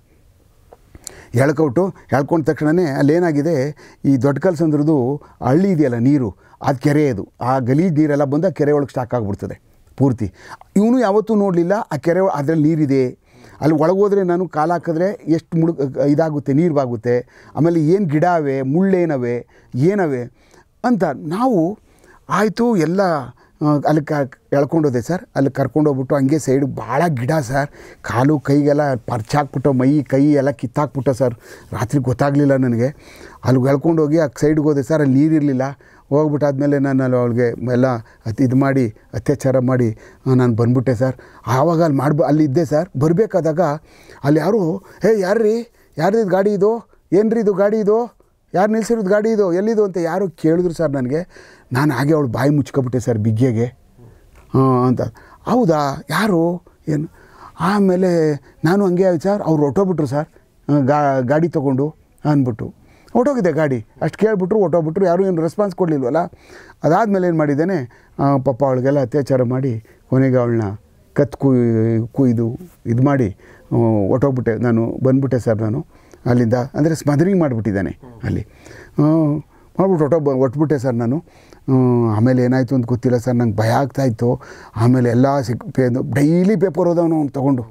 ಎಳ್ಕೊಟ್ಟು ಎಳ್ಕೊಂಡ ತಕ್ಷಣವೇ ಅಲ್ಲೇನಾಗಿದೆ ಈ ದೊಡ್ಡ ಕಲ್ಸಂದ್ರದ್ದು ಹಳ್ಳಿ ಇದೆಯಲ್ಲ ನೀರು ಅದು ಕೆರೆ ಅದು ಆ ಗಲೀಜು ನೀರೆಲ್ಲ ಬಂದು ಆ ಕೆರೆ ಒಳಗೆ ಸ್ಟಾಕ್ ಆಗಿಬಿಡ್ತದೆ ಪೂರ್ತಿ ಇವನು ಯಾವತ್ತೂ ನೋಡಲಿಲ್ಲ ಆ ಕೆರೆ ಅದರಲ್ಲಿ ನೀರಿದೆ ಅಲ್ಲಿ ಒಳಗೋದ್ರೆ ನಾನು ಕಾಲು ಹಾಕಿದ್ರೆ ಎಷ್ಟು ಮುಳುಗ ಇದಾಗುತ್ತೆ ನೀರು ಬಾಗುತ್ತೆ ಆಮೇಲೆ ಏನು ಗಿಡ ಅವೆ ಮುಳ್ಳೇನವೆ ಏನವೆ ಅಂತ ನಾವು ಆಯಿತು ಎಲ್ಲ ಅಲ್ಲಿ ಕ ಎಳ್ಕೊಂಡೋದೆ ಸರ್ ಅಲ್ಲಿ ಕರ್ಕೊಂಡೋಗ್ಬಿಟ್ಟು ಹಂಗೆ ಸೈಡ್ ಭಾಳ ಗಿಡ ಸರ್ ಕಾಲು ಕೈಗೆಲ್ಲ ಪರ್ಚಾಕ್ಬಿಟ್ಟು ಮೈ ಕೈ ಎಲ್ಲ ಕಿತ್ತಾಕ್ಬಿಟ್ಟು ಸರ್ ರಾತ್ರಿ ಗೊತ್ತಾಗಲಿಲ್ಲ ನನಗೆ ಅಲ್ಲಿಗೆ ಎಳ್ಕೊಂಡೋಗಿ ಆ ಸೈಡ್ಗೆ ಹೋದೆ ಸರ್ ಅಲ್ಲಿ ನೀರಿರಲಿಲ್ಲ ಹೋಗ್ಬಿಟ್ಟಾದ್ಮೇಲೆ ನಾನು ಅಲ್ಲಿ ಅವಳಿಗೆ ಎಲ್ಲ ಅತಿ ಇದು ಮಾಡಿ ಅತ್ಯಾಚಾರ ಮಾಡಿ ನಾನು ಬಂದ್ಬಿಟ್ಟೆ ಸರ್ ಆವಾಗ ಅಲ್ಲಿ ಮಾಡ್ಬ ಅಲ್ಲಿ ಇದ್ದೆ ಸರ್ ಬರಬೇಕಾದಾಗ ಅಲ್ಲಿ ಯಾರು ಹೇ ಯಾರ್ರೀ ಯಾರ್ದಿದ್ದು ಗಾಡಿ ಇದು ರೀ ಇದು ಗಾಡಿ ಇದು ಯಾರು ನಿಲ್ಸಿರೋದು ಗಾಡಿ ಇದು ಎಲ್ಲಿದು ಅಂತ ಯಾರು ಕೇಳಿದ್ರು ಸರ್ ನನಗೆ ನಾನು ಹಾಗೆ ಅವಳು ಬಾಯಿ ಮುಚ್ಕೊಬಿಟ್ಟೆ ಸರ್ ಬಿಗ್ಗೆಗೆ ಅಂತ ಹೌದಾ ಯಾರು ಏನು ಆಮೇಲೆ ನಾನು ಹಂಗೆ ಆಯ್ತು ಸರ್ ಅವ್ರು ಹೊಟ್ಟೋಗ್ಬಿಟ್ರು ಸರ್ ಗಾ ಗಾಡಿ ತೊಗೊಂಡು ಅಂದ್ಬಿಟ್ಟು ಹೊಟ್ಟೋಗಿದೆ ಗಾಡಿ ಅಷ್ಟು ಕೇಳಿಬಿಟ್ರು ಹೊಟ್ಟೋಗ್ಬಿಟ್ರು ಯಾರೂ ಏನು ರೆಸ್ಪಾನ್ಸ್ ಕೊಡಲಿಲ್ವಲ್ಲ ಅದಾದಮೇಲೆ ಏನು ಮಾಡಿದ್ದೇನೆ ಪಪ್ಪ ಅವಳಿಗೆಲ್ಲ ಅತ್ಯಾಚಾರ ಮಾಡಿ ಕೊನೆಗೆ ಅವಳನ್ನ ಕತ್ ಕುಯ್ ಕುಯ್ದು ಇದು ಮಾಡಿ ಹೊಟ್ಟೋಗ್ಬಿಟ್ಟೆ ನಾನು ಬಂದ್ಬಿಟ್ಟೆ ಸರ್ ನಾನು ಅಲ್ಲಿಂದ ಅಂದರೆ ಸ್ಮದರಿಂಗ್ ಮಾಡಿಬಿಟ್ಟಿದ್ದಾನೆ ಅಲ್ಲಿ ಮಾಡ್ಬಿಟ್ಟು ಬ ಒಟ್ಬಿಟ್ಟೆ ಸರ್ ನಾನು ಆಮೇಲೆ ಏನಾಯಿತು ಅಂತ ಗೊತ್ತಿಲ್ಲ ಸರ್ ನಂಗೆ ಭಯ ಆಗ್ತಾಯಿತ್ತು ಆಮೇಲೆ ಎಲ್ಲ ಸಿಕ್ ಡೈಲಿ ಪೇಪರ್ ಓದವನು ತೊಗೊಂಡು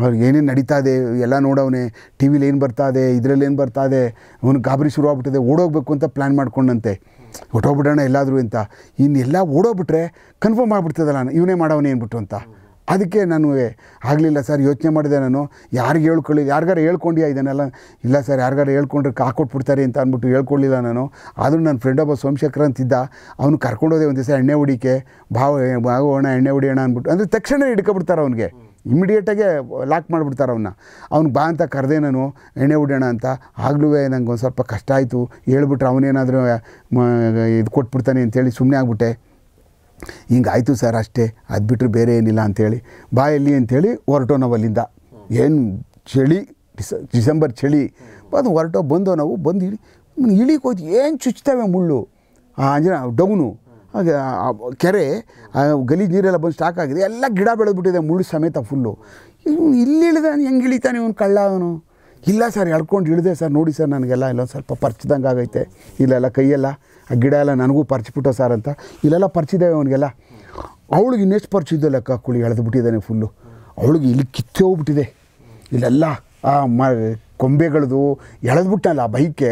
ಅವ್ರಿಗೆ ಏನೇನು ನಡೀತಾ ಇದೆ ಎಲ್ಲ ನೋಡವನೇ ಟಿ ವಿಲಿ ಏನು ಬರ್ತಾ ಇದೆ ಇದರಲ್ಲಿ ಏನು ಬರ್ತಾ ಇದೆ ಅವ್ನಿಗೆ ಗಾಬರಿ ಶುರು ಆಗ್ಬಿಟ್ಟಿದೆ ಓಡೋಗ್ಬೇಕು ಅಂತ ಪ್ಲ್ಯಾನ್ ಮಾಡ್ಕೊಂಡಂತೆ ಹೊಟ್ಟೋಗ್ಬಿಡೋಣ ಎಲ್ಲಾದರೂ ಅಂತ ಇನ್ನೆಲ್ಲ ಓಡೋಗ್ಬಿಟ್ರೆ ಕನ್ಫರ್ಮ್ ಆಗಿಬಿಡ್ತದಲ್ಲ ಇವನೇ ಮಾಡವನೇ ಅಂದ್ಬಿಟ್ಟು ಅಂತ ಅದಕ್ಕೆ ನನಗೆ ಆಗಲಿಲ್ಲ ಸರ್ ಯೋಚನೆ ಮಾಡಿದೆ ನಾನು ಯಾರಿಗೆ ಹೇಳ್ಕೊಳ್ಳಿ ಯಾರಿಗಾರು ಹೇಳ್ಕೊಂಡ್ಯಾ ಇದನ್ನೆಲ್ಲ ಇಲ್ಲ ಸರ್ ಯಾರಿಗಾರು ಹೇಳ್ಕೊಂಡ್ರೆ ಕಾಕೊಟ್ಬಿಡ್ತಾರೆ ಅಂತ ಅಂದ್ಬಿಟ್ಟು ಹೇಳ್ಕೊಳ್ಳಿಲ್ಲ ನಾನು ಆದರೂ ನನ್ನ ಫ್ರೆಂಡ್ ಒಬ್ಬ ಸೋಮಶೇಖರ್ ಅಂತಿದ್ದ ಅವನು ಕರ್ಕೊಂಡೋದೆ ಒಂದು ದಿವಸ ಎಣ್ಣೆ ಹೊಡಿಕೆ ಭಾವ ಭಾಗೋಣ ಎಣ್ಣೆ ಹೊಡಿಯೋಣ ಅಂದ್ಬಿಟ್ಟು ಅಂದರೆ ತಕ್ಷಣ ಹಿಡ್ಕೊಬಿಡ್ತಾರೆ ಅವನಿಗೆ ಇಮಿಡಿಯೇಟಾಗೆ ಲಾಕ್ ಮಾಡಿಬಿಡ್ತಾರೆ ಅವನ್ನ ಅವ್ನಿಗೆ ಬಾ ಅಂತ ಕರೆದೆ ನಾನು ಎಣ್ಣೆ ಹೊಡಿಯೋಣ ಅಂತ ಆಗಲೂ ನಂಗೆ ಒಂದು ಸ್ವಲ್ಪ ಕಷ್ಟ ಆಯಿತು ಹೇಳ್ಬಿಟ್ರೆ ಅವನೇನಾದರೂ ಇದು ಕೊಟ್ಬಿಡ್ತಾನೆ ಅಂತೇಳಿ ಸುಮ್ಮನೆ ಆಗ್ಬಿಟ್ಟೆ ಹಿಂಗಾಯಿತು ಸರ್ ಅಷ್ಟೇ ಅದು ಬಿಟ್ಟರೆ ಬೇರೆ ಏನಿಲ್ಲ ಅಂಥೇಳಿ ಬಾಯಲ್ಲಿ ಅಂಥೇಳಿ ಹೊರಟೋ ನಾವು ಅಲ್ಲಿಂದ ಏನು ಚಳಿ ಡಿಸೆಂಬರ್ ಚಳಿ ಅದು ಹೊರಟೋ ಬಂದೋ ನಾವು ಬಂದು ಇಳಿ ಇಳಿಗೆ ಹೋಯ್ತು ಏನು ಚುಚ್ತವೆ ಮುಳ್ಳು ಅಂಜನ ಡೌನು ಕೆರೆ ಗಲಿ ನೀರೆಲ್ಲ ಬಂದು ಸ್ಟಾಕ್ ಆಗಿದೆ ಎಲ್ಲ ಗಿಡ ಬೆಳೆದ್ಬಿಟ್ಟಿದೆ ಮುಳ್ಳು ಸಮೇತ ಫುಲ್ಲು ಇವನು ಇಲ್ಲಿ ನಾನು ಹೆಂಗೆ ಇಳಿತಾನೆ ಇವನು ಕಳ್ಳ ಅವನು ಇಲ್ಲ ಸರ್ ಎಳ್ಕೊಂಡು ಇಳಿದೆ ಸರ್ ನೋಡಿ ಸರ್ ನನಗೆಲ್ಲ ಇಲ್ಲ ಸ್ವಲ್ಪ ಪರ್ಚ್ದಂಗೆ ಆಗೈತೆ ಇಲ್ಲೆಲ್ಲ ಕೈಯೆಲ್ಲ ಆ ಗಿಡ ಎಲ್ಲ ನನಗೂ ಪರ್ಚಿಬಿಟ್ಟ ಸರ್ ಅಂತ ಇಲ್ಲೆಲ್ಲ ಪರ್ಚಿದ್ದೇವೆ ಅವನಿಗೆಲ್ಲ ಅವಳಿಗೆ ಇನ್ನೆಷ್ಟು ಪರ್ಚಿದ್ದು ಲೆಕ್ಕ ಕುಳಿ ಎಳೆದು ಬಿಟ್ಟಿದ್ದಾನೆ ಫುಲ್ಲು ಅವಳಿಗೆ ಇಲ್ಲಿ ಕಿತ್ತೆ ಹೋಗ್ಬಿಟ್ಟಿದೆ ಇಲ್ಲೆಲ್ಲ ಆ ಮ ಕೊಂಬೆಗಳದು ಎಳೆದ್ಬಿಟ್ಟಲ್ಲ ಆ ಬೈಕೆ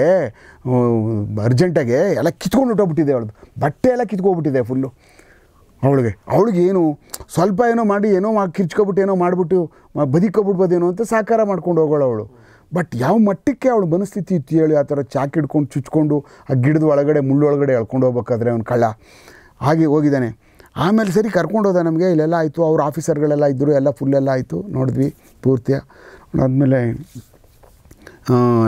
ಅರ್ಜೆಂಟಾಗೆ ಎಲ್ಲ ಕಿತ್ಕೊಂಡು ಹುಟ್ಟೋಗ್ಬಿಟ್ಟಿದೆ ಅವಳದು ಬಟ್ಟೆ ಎಲ್ಲ ಕಿತ್ಕೊಬಿಟ್ಟಿದೆ ಫುಲ್ಲು ಅವಳಿಗೆ ಅವಳಿಗೆ ಏನು ಸ್ವಲ್ಪ ಏನೋ ಮಾಡಿ ಏನೋ ಕಿರ್ಚ್ಕೊಬಿಟ್ಟು ಏನೋ ಮಾಡಿಬಿಟ್ಟು ಬದಿಕೊಬಿಡ್ಬೋದೇನೋ ಅಂತ ಸಹಕಾರ ಮಾಡ್ಕೊಂಡು ಹೋಗೋಳು ಅವಳು ಬಟ್ ಯಾವ ಮಟ್ಟಕ್ಕೆ ಅವಳು ಮನಸ್ಥಿತಿ ಇತ್ತು ಹೇಳಿ ಆ ಥರ ಚಾಕ್ ಹಿಡ್ಕೊಂಡು ಚುಚ್ಕೊಂಡು ಆ ಗಿಡದ ಒಳಗಡೆ ಮುಳ್ಳೊಳಗಡೆ ಎಳ್ಕೊಂಡು ಹೋಗ್ಬೇಕಾದ್ರೆ ಅವ್ನು ಕಳ್ಳ ಹಾಗೆ ಹೋಗಿದ್ದಾನೆ ಆಮೇಲೆ ಸರಿ ಕರ್ಕೊಂಡು ಹೋದ ನಮಗೆ ಇಲ್ಲೆಲ್ಲ ಆಯಿತು ಅವ್ರ ಆಫೀಸರ್ಗಳೆಲ್ಲ ಇದ್ದರು ಎಲ್ಲ ಫುಲ್ಲೆಲ್ಲ ಆಯಿತು ನೋಡಿದ್ವಿ ಪೂರ್ತಿಯ ಆದಮೇಲೆ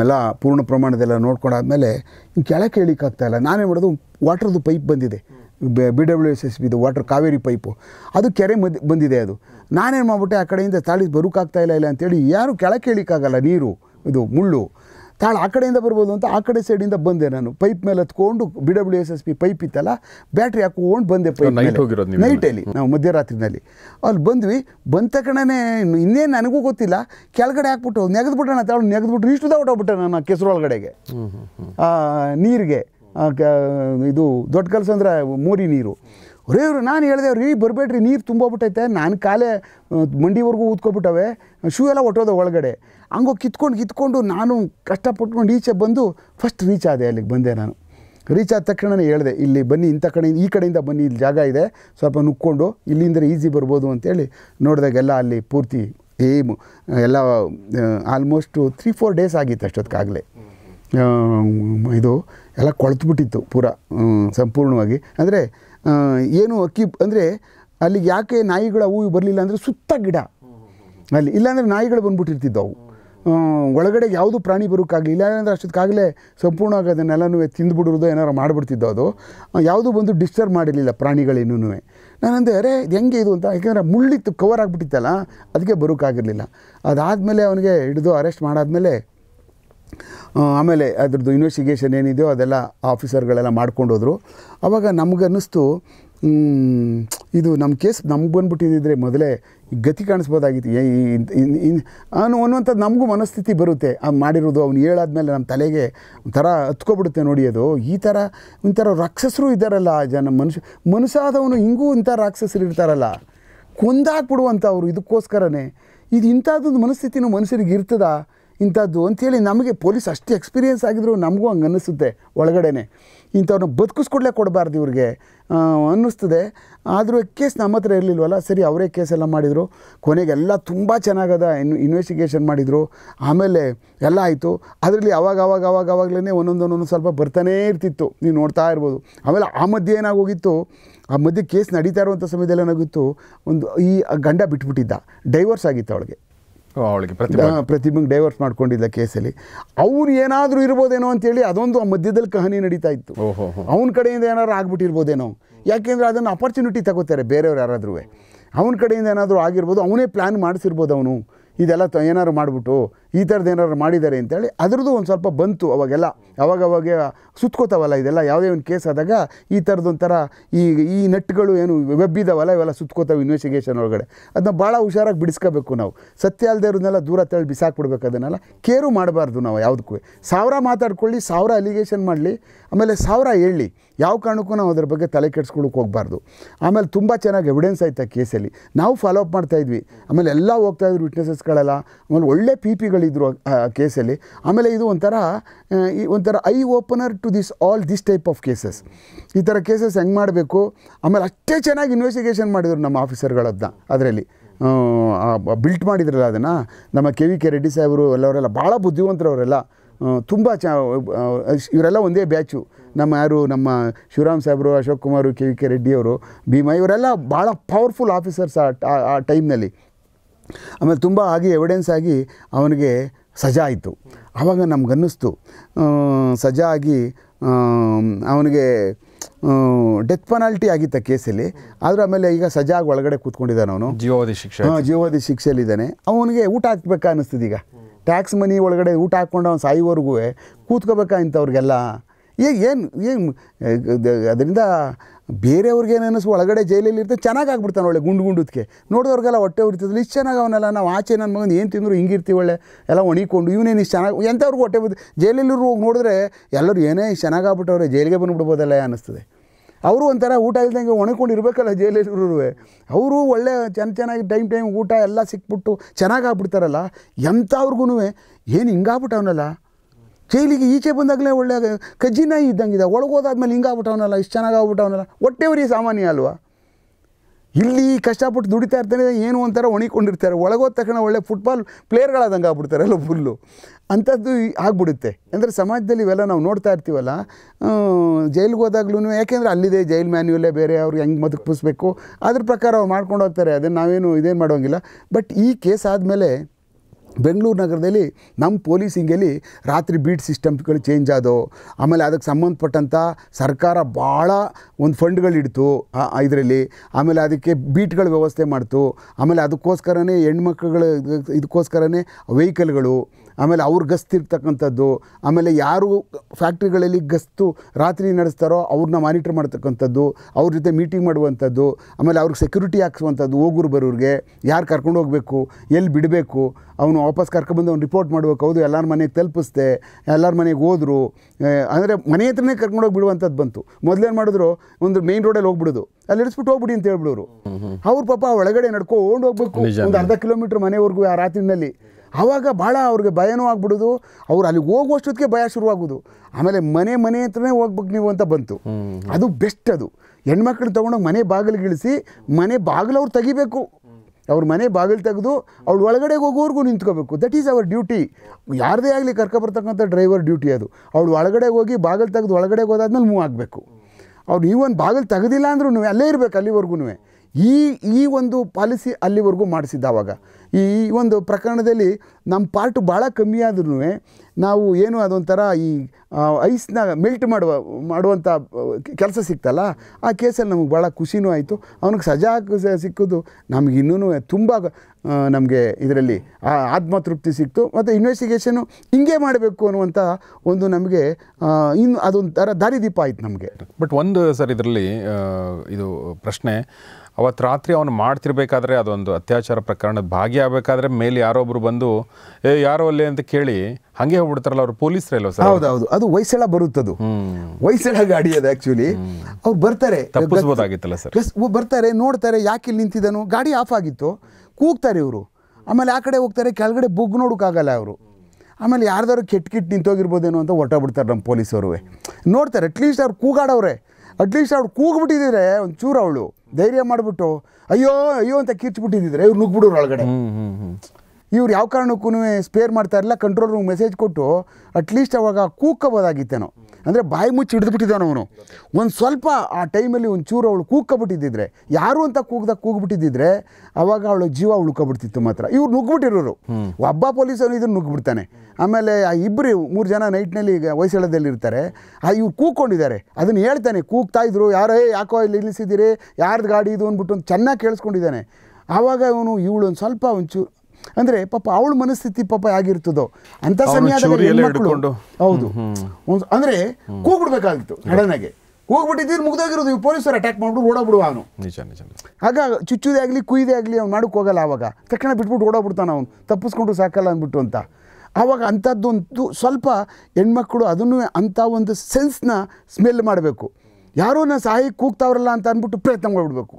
ಎಲ್ಲ ಪೂರ್ಣ ಪ್ರಮಾಣದೆಲ್ಲ ನೋಡ್ಕೊಂಡಾದಮೇಲೆ ಹಿಂಗೆ ಕೆಳಕ್ಕೆ ನಾನೇನು ನಾನೇ ಮಾಡೋದು ವಾಟ್ರದ್ದು ಪೈಪ್ ಬಂದಿದೆ ಬಿ ಡಬ್ಲ್ಯೂ ಎಸ್ ಎಸ್ ಬಿದು ವಾಟರ್ ಕಾವೇರಿ ಪೈಪು ಅದು ಕೆರೆ ಮದ್ ಬಂದಿದೆ ಅದು ನಾನೇನು ಮಾಡ್ಬಿಟ್ಟೆ ಆ ಕಡೆಯಿಂದ ತಾಳಿ ಬರೋಕ್ಕಾಗ್ತಾ ಇಲ್ಲ ಅಂತೇಳಿ ಯಾರೂ ಕೆಳಕ್ಕೆ ಹೇಳೋಕ್ಕಾಗಲ್ಲ ನೀರು ಇದು ಮುಳ್ಳು ತಾಳು ಆ ಕಡೆಯಿಂದ ಬರ್ಬೋದು ಅಂತ ಆ ಕಡೆ ಸೈಡಿಂದ ಬಂದೆ ನಾನು ಪೈಪ್ ಮೇಲೆ ಹತ್ಕೊಂಡು B W S S P pipe ಇತ್ತಲ್ಲ ಬ್ಯಾಟ್ರಿ ಹಾಕೊಂಡು ಬಂದೆ ಪೈಪ್ ನೈಟಲ್ಲಿ ನಾವು ಮಧ್ಯರಾತ್ರಿನಲ್ಲಿ ಅಲ್ಲಿ ಬಂದ್ವಿ ಬಂದ ತಕ್ಷಣನೇ ಇನ್ನೇನು ನನಗೂ ಗೊತ್ತಿಲ್ಲ ಕೆಳಗಡೆ ಹಾಕ್ಬಿಟ್ಟು ನೆಗೆದ್ಬಿಟ್ಟಣ ತಾಳು ನೆಗೆದ್ಬಿಟ್ರು ಇಷ್ಟು ಹೊಟ್ಟೋಗ್ಬಿಟ್ಟೆ ನಾನು ಕೆಸರೊಳಗಡೆಗೆ ನೀರಿಗೆ ಇದು ದೊಡ್ಡ ಕಲ್ಸಂದ್ರೆ ಮೋರಿ ನೀರು ಬರೀ ನಾನು ಹೇಳಿದೆ ರೀ ಬರಬೇಡ್ರಿ ನೀರು ತುಂಬೋಗ್ಬಿಟ್ಟೈತೆ ನಾನು ಕಾಲೇ ಮಂಡಿವರೆಗೂ ಊದ್ಕೊಬಿಟ್ಟವೆ ಶೂ ಎಲ್ಲ ಒಟ್ಟೋದೆ ಒಳಗಡೆ ಹಂಗೋ ಕಿತ್ಕೊಂಡು ಕಿತ್ಕೊಂಡು ನಾನು ಕಷ್ಟಪಟ್ಕೊಂಡು ಈಚೆ ಬಂದು ಫಸ್ಟ್ ರೀಚ್ ಆದೆ ಅಲ್ಲಿಗೆ ಬಂದೆ ನಾನು ರೀಚ್ ಆದ ತಕ್ಷಣನೇ ಹೇಳಿದೆ ಇಲ್ಲಿ ಬನ್ನಿ ಇಂಥ ಕಡೆಯಿಂದ ಈ ಕಡೆಯಿಂದ ಬನ್ನಿ ಇಲ್ಲಿ ಜಾಗ ಇದೆ ಸ್ವಲ್ಪ ನುಕ್ಕೊಂಡು ಇಲ್ಲಿಂದ ಈಸಿ ಬರ್ಬೋದು ಅಂತೇಳಿ ನೋಡಿದಾಗೆಲ್ಲ ಅಲ್ಲಿ ಪೂರ್ತಿ ಏಮ್ ಎಲ್ಲ ಆಲ್ಮೋಸ್ಟು ತ್ರೀ ಫೋರ್ ಡೇಸ್ ಆಗಿತ್ತು ಅಷ್ಟೊತ್ತಿಗಾಗಲೇ ಇದು ಎಲ್ಲ ಕೊಳತ್ಬಿಟ್ಟಿತ್ತು ಬಿಟ್ಟಿತ್ತು ಪೂರ ಸಂಪೂರ್ಣವಾಗಿ ಅಂದರೆ ಏನು ಅಕ್ಕಿ ಅಂದರೆ ಅಲ್ಲಿಗೆ ಯಾಕೆ ನಾಯಿಗಳ ಹೂವು ಬರಲಿಲ್ಲ ಅಂದರೆ ಸುತ್ತ ಗಿಡ ಅಲ್ಲಿ ಇಲ್ಲಾಂದರೆ ನಾಯಿಗಳು ಬಂದುಬಿಟ್ಟಿರ್ತಿದ್ದವು ಒಳಗಡೆ ಯಾವುದು ಪ್ರಾಣಿ ಬರೋಕ್ಕಾಗಲಿಲ್ಲ ಇಲ್ಲಾಂದರೆ ಅಷ್ಟೊತ್ತಾಗಲೇ ಸಂಪೂರ್ಣವಾಗಿ ಅದನ್ನೆಲ್ಲನೂ ತಿಂದುಬಿಡೋದು ಏನಾರು ಮಾಡಿಬಿಡ್ತಿದ್ದವು ಅದು ಯಾವುದೂ ಬಂದು ಡಿಸ್ಟರ್ಬ್ ಮಾಡಿರಲಿಲ್ಲ ಪ್ರಾಣಿಗಳೇನೂ ನಾನಂದೆ ಅರೆ ಇದು ಹೆಂಗೆ ಇದು ಅಂತ ಯಾಕೆಂದರೆ ಮುಳ್ಳಿತ್ತು ಕವರ್ ಆಗಿಬಿಟ್ಟಿತ್ತಲ್ಲ ಅದಕ್ಕೆ ಬರೋಕ್ಕಾಗಿರಲಿಲ್ಲ ಅದಾದಮೇಲೆ ಅವನಿಗೆ ಹಿಡಿದು ಅರೆಸ್ಟ್ ಮಾಡಾದಮೇಲೆ ಆಮೇಲೆ ಅದ್ರದ್ದು ಇನ್ವೆಸ್ಟಿಗೇಷನ್ ಏನಿದೆಯೋ ಅದೆಲ್ಲ ಆಫೀಸರ್ಗಳೆಲ್ಲ ಮಾಡ್ಕೊಂಡೋದ್ರು ಆವಾಗ ನಮಗನ್ನಿಸ್ತು ಇದು ನಮ್ಮ ಕೇಸ್ ನಮ್ಗೆ ಬಂದುಬಿಟ್ಟಿದ್ದಿದ್ರೆ ಮೊದಲೇ ಗತಿ ಕಾಣಿಸ್ಬೋದಾಗಿತ್ತು ಅನ್ನುವಂಥದ್ದು ನಮಗೂ ಮನಸ್ಥಿತಿ ಬರುತ್ತೆ ಆ ಮಾಡಿರೋದು ಅವ್ನು ಹೇಳಾದ್ಮೇಲೆ ನಮ್ಮ ತಲೆಗೆ ಒಂಥರ ಹತ್ಕೊಬಿಡುತ್ತೆ ನೋಡಿ ಅದು ಈ ಥರ ಒಂಥರ ರಾಕ್ಷಸರು ಇದ್ದಾರಲ್ಲ ಜನ ಮನುಷ್ಯ ಮನುಷ್ಯಾದವನು ಹಿಂಗೂ ಇಂಥ ರಾಕ್ಷಸರು ಇರ್ತಾರಲ್ಲ ಕೊಂದಾಕ್ಬಿಡುವಂಥವ್ರು ಇದಕ್ಕೋಸ್ಕರನೇ ಇದು ಇಂಥದ್ದೊಂದು ಮನಸ್ಥಿತಿನೂ ಮನುಷ್ಯನಿಗೆ ಇರ್ತದ ಇಂಥದ್ದು ಅಂಥೇಳಿ ನಮಗೆ ಪೊಲೀಸ್ ಅಷ್ಟು ಎಕ್ಸ್ಪೀರಿಯೆನ್ಸ್ ಆಗಿದ್ರು ನಮಗೂ ಹಂಗೆ ಅನ್ನಿಸುತ್ತೆ ಒಳಗಡೆನೆ ಇಂಥವ್ರನ್ನ ಬದುಕಿಸ್ಕೊಡ್ಲೇ ಕೊಡಬಾರ್ದು ಇವ್ರಿಗೆ ಅನ್ನಿಸ್ತದೆ ಆದರೂ ಕೇಸ್ ನಮ್ಮ ಹತ್ರ ಇರಲಿಲ್ವಲ್ಲ ಸರಿ ಅವರೇ ಕೇಸೆಲ್ಲ ಮಾಡಿದರು ಕೊನೆಗೆಲ್ಲ ತುಂಬ ಚೆನ್ನಾಗದ ಇನ್ ಇನ್ವೆಸ್ಟಿಗೇಷನ್ ಮಾಡಿದರು ಆಮೇಲೆ ಎಲ್ಲ ಆಯಿತು ಅದರಲ್ಲಿ ಅವಾಗ ಅವಾಗ ಅವಾಗ ಅವಾಗಲೇ ಒಂದೊಂದೊಂದೊಂದು ಸ್ವಲ್ಪ ಬರ್ತಾನೇ ಇರ್ತಿತ್ತು ನೀವು ನೋಡ್ತಾ ಇರ್ಬೋದು ಆಮೇಲೆ ಆ ಮಧ್ಯೆ ಏನಾಗೋಗಿತ್ತು ಆ ಮಧ್ಯೆ ಕೇಸ್ ನಡೀತಾ ಇರುವಂಥ ಸಮಯದಲ್ಲಿ ಏನಾಗಿತ್ತು ಒಂದು ಈ ಗಂಡ ಬಿಟ್ಬಿಟ್ಟಿದ್ದ ಡೈವರ್ಸ್ ಆಗಿತ್ತು ಅವಳಿಗೆ ಅವಳಿಗೆ ಪ್ರತಿಭೆಗೆ ಡೈವರ್ಸ್ ಮಾಡ್ಕೊಂಡಿದ್ದ ಕೇಸಲ್ಲಿ ಅವ್ರು ಏನಾದರೂ ಇರ್ಬೋದೇನೋ ಅಂತೇಳಿ ಅದೊಂದು ಆ ಮಧ್ಯದಲ್ಲಿ ಕಹನಿ ನಡೀತಾ ಇತ್ತು ಅವನ ಕಡೆಯಿಂದ ಏನಾದ್ರು ಆಗ್ಬಿಟ್ಟಿರ್ಬೋದೇನೋ ಯಾಕೆಂದರೆ ಅದನ್ನು ಅಪರ್ಚುನಿಟಿ ತಗೋತಾರೆ ಬೇರೆಯವ್ರು ಯಾರಾದ್ರೂ ಅವನ ಕಡೆಯಿಂದ ಏನಾದರೂ ಆಗಿರ್ಬೋದು ಅವನೇ ಪ್ಲ್ಯಾನ್ ಮಾಡಿಸಿರ್ಬೋದು ಅವನು ಇದೆಲ್ಲ ಏನಾದ್ರು ಮಾಡಿಬಿಟ್ಟು ಈ ಥರದ್ದು ಏನಾದ್ರು ಮಾಡಿದ್ದಾರೆ ಅಂತೇಳಿ ಅದ್ರದ್ದು ಒಂದು ಸ್ವಲ್ಪ ಬಂತು ಅವಾಗೆಲ್ಲ ಯಾವಾಗವಾಗ ಸುತ್ಕೋತಾವಲ್ಲ ಇದೆಲ್ಲ ಯಾವುದೇ ಒಂದು ಕೇಸ್ ಆದಾಗ ಈ ಥರದೊಂಥರ ಈ ಈ ನೆಟ್ಗಳು ಏನು ವೆಬ್ ಇದಾವಲ್ಲ ಇವೆಲ್ಲ ಸುತ್ಕೋತಾವೆ ಇನ್ವೆಸ್ಟಿಗೇಷನ್ ಒಳಗಡೆ ಅದನ್ನ ಭಾಳ ಹುಷಾರಾಗಿ ಬಿಡಿಸ್ಕೋಬೇಕು ನಾವು ಸತ್ಯ ಅಲ್ಲದೆ ಇರೋದನ್ನೆಲ್ಲ ದೂರ ತಳ್ಳಿ ಬಿಸಾಕ್ಬಿಡ್ಬೇಕು ಅದನ್ನೆಲ್ಲ ಕೇರು ಮಾಡಬಾರ್ದು ನಾವು ಯಾವುದಕ್ಕೂ ಸಾವಿರ ಮಾತಾಡ್ಕೊಳ್ಳಿ ಸಾವಿರ ಅಲಿಗೇಷನ್ ಮಾಡಲಿ ಆಮೇಲೆ ಸಾವಿರ ಹೇಳಿ ಯಾವ ಕಾರಣಕ್ಕೂ ನಾವು ಅದ್ರ ಬಗ್ಗೆ ತಲೆ ಕೆಡ್ಸ್ಕೊಳಕ್ಕೆ ಹೋಗಬಾರ್ದು ಆಮೇಲೆ ತುಂಬ ಚೆನ್ನಾಗಿ ಎವಿಡೆನ್ಸ್ ಆಯ್ತು ಆ ಕೇಸಲ್ಲಿ ನಾವು ಫಾಲೋ ಅಪ್ ಮಾಡ್ತಾಯಿದ್ವಿ ಆಮೇಲೆ ಎಲ್ಲ ಹೋಗ್ತಾಯಿದ್ರು ವಿಟ್ನೆಸಸ್ಗಳೆಲ್ಲ ಆಮೇಲೆ ಒಳ್ಳೆ ಪಿ ಪಿಗಳು ಇದ್ರು ಆ ಕೇಸಲ್ಲಿ ಆಮೇಲೆ ಇದು ಒಂಥರ ಒಂಥರ eye opener to this all this type of cases ಈ ಥರ ಕೇಸಸ್ ಹೆಂಗೆ ಮಾಡಬೇಕು ಆಮೇಲೆ ಅಷ್ಟೇ ಚೆನ್ನಾಗಿ ಇನ್ವೆಸ್ಟಿಗೇಷನ್ ಮಾಡಿದರು ನಮ್ಮ ಆಫೀಸರ್ಗಳದ್ದ ಅದರಲ್ಲಿ ಬಿಲ್ಟ್ ಮಾಡಿದ್ರಲ್ಲ ಅದನ್ನು ನಮ್ಮ ಕೆ ವಿ ಕೆ ರೆಡ್ಡಿ ಸಾಹೇಬರು ಎಲ್ಲವರೆಲ್ಲ ಭಾಳ ಬುದ್ಧಿವಂತರವರೆಲ್ಲ ತುಂಬ ಚ ಇವರೆಲ್ಲ ಒಂದೇ ಬ್ಯಾಚು ನಮ್ಮ ಯಾರು ನಮ್ಮ ಶಿವರಾಮ್ ಸಾಹೇಬರು Ashok Kumar K V K ರೆಡ್ಡಿಯವರು ಭೀಮಾ ಇವರೆಲ್ಲ ಭಾಳ ಪವರ್ಫುಲ್ ಆಫೀಸರ್ಸ್ ಆ ಟೈಮ್ನಲ್ಲಿ ಆಮೇಲೆ ತುಂಬ ಆಗಿ ಎವಿಡೆನ್ಸ್ ಆಗಿ ಅವನಿಗೆ ಸಜಾ ಆಯಿತು ಆವಾಗ ನಮಗನ್ನಿಸ್ತು ಸಜಾ ಆಗಿ ಅವನಿಗೆ ಡೆತ್ ಪೆನಾಲ್ಟಿ ಆಗಿತ್ತ ಕೇಸಲ್ಲಿ ಆದರೆ ಆಮೇಲೆ ಈಗ ಸಜಾಗ್ ಒಳಗಡೆ ಕೂತ್ಕೊಂಡಿದ್ದಾನೆ ಅವನು ಜೀವಾವಧಿ ಶಿಕ್ಷೆ ಹಾಂ ಜೀವಾವಧಿ ಶಿಕ್ಷೆಯಲ್ಲಿದ್ದಾನೆ ಅವನಿಗೆ ಊಟ ಹಾಕ್ಬೇಕಾ ಅನ್ನಿಸ್ತದೆ ಈಗ ಟ್ಯಾಕ್ಸ್ ಮನಿ ಒಳಗಡೆ ಊಟ ಹಾಕ್ಕೊಂಡು ಅವ್ನು ಸಾಯುವವರೆಗೂ ಕೂತ್ಕೋಬೇಕಾ ಇಂಥವ್ರಿಗೆಲ್ಲ ಈಗ ಏನು ಏನು ಅದರಿಂದ ಬೇರೆಯವ್ರಿಗೆ ಏನಿಸ್ಬು ಒಳಗಡೆ ಜೈಲಲ್ಲಿ ಇರ್ತದೆ ಚೆನ್ನಾಗಿ ಆಗ್ಬಿಡ್ತಾನೆ ಒಳ್ಳೆ ಗುಂಡು ಗುಂಡುದಕ್ಕೆ ನೋಡಿದವ್ರಿಗೆಲ್ಲ ಹೊಟ್ಟೆ ಉರಿತದಲ್ಲ ಇಷ್ಟು ಚೆನ್ನಾಗಿ ಅವನೆಲ್ಲ ನಾವು ಆಚೆ ನನ್ನ ಮಗನ ಏನು ತಿಂದರು ಹಿಂಗಿರ್ತೀವಿ ಒಳ್ಳೆ ಎಲ್ಲ ಒಣಗಿಕೊಂಡು ಇವನೇನು ಇಷ್ಟು ಚೆನ್ನಾಗಿ ಎಂಥವ್ರಿಗೂ ಹೊಟ್ಟೆ ಬಿದ್ದು ಜೈಲಲ್ಲಿರು ಹೋಗಿ ನೋಡಿದ್ರೆ ಎಲ್ಲರೂ ಏನೇ ಚೆನ್ನಾಗಿ ಆಗ್ಬಿಟ್ಟವ್ರೆ ಜೈಲಿಗೆ ಬಂದುಬಿಡ್ಬೋದಲ್ಲ ಅನ್ನಿಸ್ತದೆ ಅವರು ಒಂಥರ ಊಟ ಇಲ್ದಂಗೆ ಒಣಕೊಂಡು ಇರಬೇಕಲ್ಲ ಜೈಲಲ್ಲಿರೋರು ಅವರು ಒಳ್ಳೆ ಚೆನ್ನ ಚೆನ್ನಾಗಿ ಟೈಮ್ ಟೈಮ್ ಊಟ ಎಲ್ಲ ಸಿಕ್ಬಿಟ್ಟು ಚೆನ್ನಾಗಿ ಆಗ್ಬಿಡ್ತಾರಲ್ಲ ಎಂಥವ್ರಿಗೂ ಏನು ಹಿಂಗಾಗ್ಬಿಟ್ಟವನಲ್ಲ ಜೈಲಿಗೆ ಈಚೆ ಬಂದಾಗಲೇ ಒಳ್ಳೆ ಕಜ್ಜಿನ ಇದ್ದಂಗಿದೆ ಇದ್ದಂಗಿದೆ ಒಳಗೋದಾದ್ಮೇಲೆ ಹಿಂಗಾಗ್ಬಿಟ್ಟವನಲ್ಲ ಇಷ್ಟು ಚೆನ್ನಾಗಾಗ್ಬಿಟ್ಟವನಲ್ಲ ಹೊಟ್ಟೆವರಿ ಸಾಮಾನ್ಯ ಅಲ್ವಾ ಇಲ್ಲಿ ಕಷ್ಟಪಟ್ಟು ದುಡಿತಾ ಇರ್ತಾನೆ ಏನು ಒಂಥರ ಒಣಿಕೊಂಡಿರ್ತಾರೆ ಒಳಗೋದ ತಕ್ಷಣ ಒಳ್ಳೆ ಫುಟ್ಬಾಲ್ ಪ್ಲೇಯರ್ಗಳಾದಂಗೆ ಆಗ್ಬಿಡ್ತಾರೆ ಅಲ್ಲ ಫುಲ್ಲು ಅಂಥದ್ದು ಆಗ್ಬಿಡುತ್ತೆ ಅಂದರೆ ಸಮಾಜದಲ್ಲಿ ಇವೆಲ್ಲ ನಾವು ನೋಡ್ತಾ ಇರ್ತೀವಲ್ಲ ಜೈಲಿಗೆ ಹೋದಾಗ್ಲೂ ಯಾಕೆಂದರೆ ಅಲ್ಲಿದೆ ಜೈಲ್ ಮ್ಯಾನ್ಯುವಲ್ಲೇ ಬೇರೆ ಅವ್ರಿಗೆ ಹೆಂಗೆ ಬದುಕಿಸ್ಬೇಕು ಅದ್ರ ಪ್ರಕಾರ ಅವ್ರು ಮಾಡ್ಕೊಂಡು ಹೋಗ್ತಾರೆ ಅದನ್ನು ನಾವೇನು ಇದೇನು ಮಾಡೋಂಗಿಲ್ಲ ಬಟ್ ಈ ಕೇಸ್ ಆದಮೇಲೆ ಬೆಂಗಳೂರು ನಗರದಲ್ಲಿ ನಮ್ಮ ಪೊಲೀಸಿಂಗಲ್ಲಿ ರಾತ್ರಿ ಬೀಟ್ ಸಿಸ್ಟಮ್ಗಳು ಚೇಂಜ್ ಆದವು ಆಮೇಲೆ ಅದಕ್ಕೆ ಸಂಬಂಧಪಟ್ಟಂಥ ಸರ್ಕಾರ ಭಾಳ ಒಂದು ಫಂಡ್ಗಳಿಡ್ತು ಇದರಲ್ಲಿ ಆಮೇಲೆ ಅದಕ್ಕೆ ಬೀಟ್ಗಳ ವ್ಯವಸ್ಥೆ ಮಾಡ್ತು ಆಮೇಲೆ ಅದಕ್ಕೋಸ್ಕರನೇ ಹೆಣ್ಮಕ್ಳುಗಳ ಇದಕ್ಕೋಸ್ಕರನೇ ವೆಹಿಕಲ್ಗಳು ಆಮೇಲೆ ಅವ್ರು ಗಸ್ತಿರ್ತಕ್ಕಂಥದ್ದು ಆಮೇಲೆ ಯಾರು ಫ್ಯಾಕ್ಟ್ರಿಗಳಲ್ಲಿ ಗಸ್ತು ರಾತ್ರಿ ನಡೆಸ್ತಾರೋ ಅವ್ರನ್ನ ಮಾನಿಟ್ರ್ ಮಾಡ್ತಕ್ಕಂಥದ್ದು ಅವ್ರ ಜೊತೆ ಮೀಟಿಂಗ್ ಮಾಡುವಂಥದ್ದು ಆಮೇಲೆ ಅವ್ರಿಗೆ ಸೆಕ್ಯೂರಿಟಿ ಹಾಕ್ಸುವಂಥದ್ದು ಹೋಗೋರು ಬರೋರಿಗೆ ಯಾರು ಕರ್ಕೊಂಡು ಹೋಗಬೇಕು ಎಲ್ಲಿ ಬಿಡಬೇಕು ಅವನು ವಾಪಸ್ ಕರ್ಕೊಂಡ್ಬಂದು ಅವ್ನು ರಿಪೋರ್ಟ್ ಮಾಡಬೇಕು ಹೌದು ಎಲ್ಲರ ಮನೆಗೆ ತಲುಪಿಸ್ದೆ ಎಲ್ಲರ ಮನೆಗೆ ಹೋದರು ಅಂದರೆ ಮನೆ ಹತ್ರನೇ ಕರ್ಕೊಂಡೋಗಿ ಬಿಡುವಂಥದ್ದು ಬಂತು ಮೊದಲೇನು ಮಾಡಿದ್ರು ಒಂದು ಮೇನ್ ರೋಡಲ್ಲಿ ಹೋಗ್ಬಿಡೋದು ಅಲ್ಲಿ ಇಳಿಸ್ಬಿಟ್ಟು ಹೋಗ್ಬಿಡಿ ಅಂತ ಹೇಳ್ಬಿಡೋರು ಅವ್ರ ಪಾಪ ಒಳಗಡೆ ನಡ್ಕೊಂಡು ಹೋಗ್ಬೇಕು ಒಂದು ಅರ್ಧ ಕಿಲೋಮೀಟ್ರ್ ಮನೆವರೆಗೂ ಆ ರಾತ್ರಿನಲ್ಲಿ ಆವಾಗ ಭಾಳ ಅವ್ರಿಗೆ ಭಯನೂ ಆಗ್ಬಿಡೋದು ಅವ್ರು ಅಲ್ಲಿಗೆ ಹೋಗುವಷ್ಟೊತ್ತಿಗೆ ಭಯ ಶುರುವಾಗೋದು ಆಮೇಲೆ ಮನೆ ಮನೆ ಹತ್ರನೇ ಹೋಗ್ಬೇಕು ನೀವು ಅಂತ ಬಂತು ಅದು ಬೆಸ್ಟ್ ಅದು ಹೆಣ್ಮಕ್ಳು ತೊಗೊಂಡೋಗಿ ಮನೆ ಬಾಗಿಲುಗಿಳಿಸಿ ಮನೆ ಬಾಗಿಲು ಅವ್ರು ತೆಗಿಬೇಕು ಅವ್ರ ಮನೆ ಬಾಗಿಲು ತೆಗೆದು ಅವ್ಳು ಒಳಗಡೆ ಹೋಗೋವರೆಗೂ ನಿಂತ್ಕೋಬೇಕು ದಟ್ ಈಸ್ ಅವರ್ ಡ್ಯೂಟಿ ಯಾರದೇ ಆಗಲಿ ಬರ್ತಕ್ಕಂಥ ಡ್ರೈವರ್ ಡ್ಯೂಟಿ ಅದು ಅವಳು ಒಳಗಡೆ ಹೋಗಿ ಬಾಗಿಲು ತೆಗೆದು ಒಳಗಡೆ ಹೋದಾದ್ಮೇಲೆ ಮೂವ್ ಆಗಬೇಕು ಅವ್ರು ಒಂದು ಬಾಗಿಲು ತೆಗೆದಿಲ್ಲ ಅಂದ್ರೂ ಅಲ್ಲೇ ಇರಬೇಕು ಅಲ್ಲಿವರೆಗೂ ಈ ಈ ಒಂದು ಪಾಲಿಸಿ ಅಲ್ಲಿವರೆಗೂ ಮಾಡಿಸಿದ್ದ ಆವಾಗ ಈ ಒಂದು ಪ್ರಕರಣದಲ್ಲಿ ನಮ್ಮ ಪಾರ್ಟು ಭಾಳ ಕಮ್ಮಿ ಆದ್ರೂ ನಾವು ಏನು ಅದೊಂಥರ ಈ ಐಸ್ನ ಮೆಲ್ಟ್ ಮಾಡುವ ಮಾಡುವಂಥ ಕೆಲಸ ಸಿಕ್ತಲ್ಲ ಆ ಕೇಸಲ್ಲಿ ನಮಗೆ ಭಾಳ ಖುಷಿನೂ ಆಯಿತು ಅವನಿಗೆ ಸಜಾ ಸಿಕ್ಕೋದು ನಮಗೆ ಇನ್ನೂ ತುಂಬ ನಮಗೆ ಇದರಲ್ಲಿ ಆತ್ಮತೃಪ್ತಿ ಸಿಕ್ತು ಮತ್ತು ಇನ್ವೆಸ್ಟಿಗೇಷನು ಹಿಂಗೆ ಮಾಡಬೇಕು ಅನ್ನುವಂಥ ಒಂದು ನಮಗೆ ಇನ್ನು ಅದೊಂಥರ ದಾರಿದೀಪ ಆಯಿತು ನಮಗೆ ಬಟ್ ಒಂದು ಸರ್ ಇದರಲ್ಲಿ ಇದು ಪ್ರಶ್ನೆ ಅವತ್ತು ರಾತ್ರಿ ಅವನು ಮಾಡ್ತಿರ್ಬೇಕಾದ್ರೆ ಅದೊಂದು ಅತ್ಯಾಚಾರ ಪ್ರಕರಣದ ಭಾಗಿಯಾಗಬೇಕಾದ್ರೆ ಮೇಲೆ ಯಾರೋ ಒಬ್ರು ಬಂದು ಏ ಯಾರೋ ಅಲ್ಲಿ ಅಂತ ಕೇಳಿ ಹಾಗೆ ಹೋಗ್ಬಿಡ್ತಾರಲ್ಲ ಅವ್ರು ಪೊಲೀಸರೇ ಅಲ್ವ ಸರ್ ಹೌದೌದು ಅದು ಬರುತ್ತೆ ಬರುತ್ತದು ವಯಸ್ಸೆಳ ಗಾಡಿ ಅದು ಆ್ಯಕ್ಚುಲಿ ಅವ್ರು ಬರ್ತಾರೆ ತಪ್ಪಿಸ್ಬೋದಾಗಿತ್ತಲ್ಲ ಸರ್ ಬರ್ತಾರೆ ನೋಡ್ತಾರೆ ಯಾಕೆ ಇಲ್ಲಿ ನಿಂತಿದ್ದಾನು ಗಾಡಿ ಆಫ್ ಆಗಿತ್ತು ಕೂಗ್ತಾರೆ ಇವರು ಆಮೇಲೆ ಆ ಕಡೆ ಹೋಗ್ತಾರೆ ಕೆಳಗಡೆ ಬುಗ್ ನೋಡೋಕ್ಕಾಗಲ್ಲ ಅವರು ಆಮೇಲೆ ಯಾರ್ದಾರು ಕೆಟ್ಟ ಕಿಟ್ ನಿಂತೋಗಿರ್ಬೋದೇನೋ ಅಂತ ಬಿಡ್ತಾರೆ ನಮ್ಮ ಪೊಲೀಸವ್ರು ನೋಡ್ತಾರೆ ಅಟ್ಲೀಸ್ಟ್ ಅವ್ರು ಕೂಗಾಡವ್ರೆ ಅಟ್ಲೀಸ್ಟ್ ಅವ್ರು ಕೂಗ್ಬಿಟ್ಟಿದ್ದಾರೆ ಒಂಚೂರು ಅವಳು ಧೈರ್ಯ ಮಾಡಿಬಿಟ್ಟು ಅಯ್ಯೋ ಅಯ್ಯೋ ಅಂತ ಕಿರ್ಚ್ಬಿಟ್ಟಿದ್ದಿದ್ರೆ ಇವ್ರು ನುಗ್ಬಿಡೋರು ಒಳಗಡೆ ಇವ್ರು ಯಾವ ಕಾರಣಕ್ಕೂ ಸ್ಪೇರ್ ಮಾಡ್ತಾ ಇರಲಿಲ್ಲ ಕಂಟ್ರೋಲ್ ರೂಮ್ ಮೆಸೇಜ್ ಕೊಟ್ಟು ಅಟ್ಲೀಸ್ಟ್ ಅವಾಗ ಕೂಗ್ಕೋಬೋದಾಗಿತ್ತೇನೋ ಅಂದರೆ ಬಾಯಿ ಮುಚ್ಚಿ ಹಿಡಿದುಬಿಟ್ಟಿದ್ದಾನ ಅವನು ಒಂದು ಸ್ವಲ್ಪ ಆ ಟೈಮಲ್ಲಿ ಒಂದು ಚೂರು ಅವಳು ಕೂಗ್ಕೊಬಿಟ್ಟಿದ್ದಿದ್ರೆ ಯಾರು ಅಂತ ಕೂಗ್ದಾಗ ಕೂಗ್ಬಿಟ್ಟಿದ್ದಿದ್ರೆ ಅವಾಗ ಅವಳು ಜೀವ ಉಳ್ಕೊಬಿಡ್ತಿತ್ತು ಮಾತ್ರ ಇವ್ರು ನುಗ್ಗಿಬಿಟ್ಟಿರೋರು ಒಬ್ಬ ಪೊಲೀಸರು ಇದನ್ನು ನುಗ್ಬಿಡ್ತಾನೆ ಆಮೇಲೆ ಆ ಇಬ್ಬರು ಮೂರು ಜನ ನೈಟ್ನಲ್ಲಿ ವಯಸ್ಸಳದಲ್ಲಿರ್ತಾರೆ ಆ ಇವ್ರು ಕೂಕೊಂಡಿದ್ದಾರೆ ಅದನ್ನು ಹೇಳ್ತಾನೆ ಕೂಗ್ತಾ ಇದ್ರು ಯಾರೇ ಯಾಕೋ ಇಲ್ಲಿ ನಿಲ್ಲಿಸಿದ್ದೀರಿ ಯಾರ್ದು ಗಾಡಿ ಇದು ಅಂದ್ಬಿಟ್ಟು ಒಂದು ಚೆನ್ನಾಗಿ ಕೇಳಿಸ್ಕೊಂಡಿದ್ದಾನೆ ಆವಾಗ ಅವನು ಇವಳು ಒಂದು ಸ್ವಲ್ಪ ಒಂಚೂರು ಅಂದರೆ ಪಾಪ ಅವಳ ಮನಸ್ಥಿತಿ ಪಾಪ ಆಗಿರ್ತದೋ ಅಂತ ಸಮಯ ಹೌದು ಒಂದು ಅಂದರೆ ಕೂಗ್ಬಿಡ್ಬೇಕಾಗಿತ್ತು ನಡನಾಗೆ ಹೋಗ್ಬಿಟ್ಟಿದ್ದೀರಿ ಮುಗ್ದಾಗಿರೋದು ಈ ಪೊಲೀಸರು ಅಟ್ಯಾಕ್ ಮಾಡ್ಬಿಟ್ಟು ಓಡಾಬಿಡುವ ಅವನು ನಿಜ ನಿಜ ಆಗ ಚುಚ್ಚುದೇ ಆಗಲಿ ಕುಯ್ದೇ ಆಗಲಿ ಅವ್ನು ಮಾಡೋಕೆ ಹೋಗಲ್ಲ ಆವಾಗ ತಕ್ಷಣ ಬಿಟ್ಬಿಟ್ಟು ಓಡಾಬಿಡ್ತಾನ ಅವನು ತಪ್ಪಿಸ್ಕೊಂಡು ಸಾಕಲ್ಲ ಅಂದ್ಬಿಟ್ಟು ಅಂತ ಆವಾಗ ಅಂಥದ್ದೊಂದು ಸ್ವಲ್ಪ ಹೆಣ್ಮಕ್ಳು ಅದನ್ನು ಅಂಥ ಒಂದು ಸೆನ್ಸ್ನ ಸ್ಮೆಲ್ ಮಾಡಬೇಕು ಯಾರೋ ನಾನು ಸಹಾಯಕ್ಕೆ ಕೂಗ್ತಾವ್ರಲ್ಲ ಅಂತ ಅಂದ್ಬಿಟ್ಟು ಪ್ರಯತ್ನ ಮಾಡಿಬಿಡ್ಬೇಕು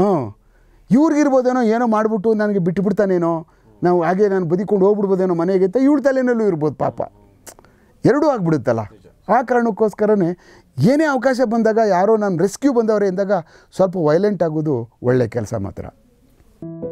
ಹ್ಞೂ ಇವ್ರಿಗಿರ್ಬೋದೇನೋ ಏನೋ ಮಾಡಿಬಿಟ್ಟು ನನಗೆ ಬಿಟ್ಟುಬಿಡ್ತಾನೇನೋ ನಾವು ಹಾಗೆ ನಾನು ಬದುಕೊಂಡು ಹೋಗ್ಬಿಡ್ಬೋದೇನೋ ಅಂತ ಇವಳ ತಲೆನಲ್ಲೂ ಇರ್ಬೋದು ಪಾಪ ಎರಡೂ ಆಗ್ಬಿಡುತ್ತಲ್ಲ ಆ ಕಾರಣಕ್ಕೋಸ್ಕರನೇ ಏನೇ ಅವಕಾಶ ಬಂದಾಗ ಯಾರೋ ನಾನು ರೆಸ್ಕ್ಯೂ ಬಂದವರೇ ಎಂದಾಗ ಸ್ವಲ್ಪ ವೈಲೆಂಟ್ ಆಗೋದು ಒಳ್ಳೆಯ ಕೆಲಸ ಮಾತ್ರ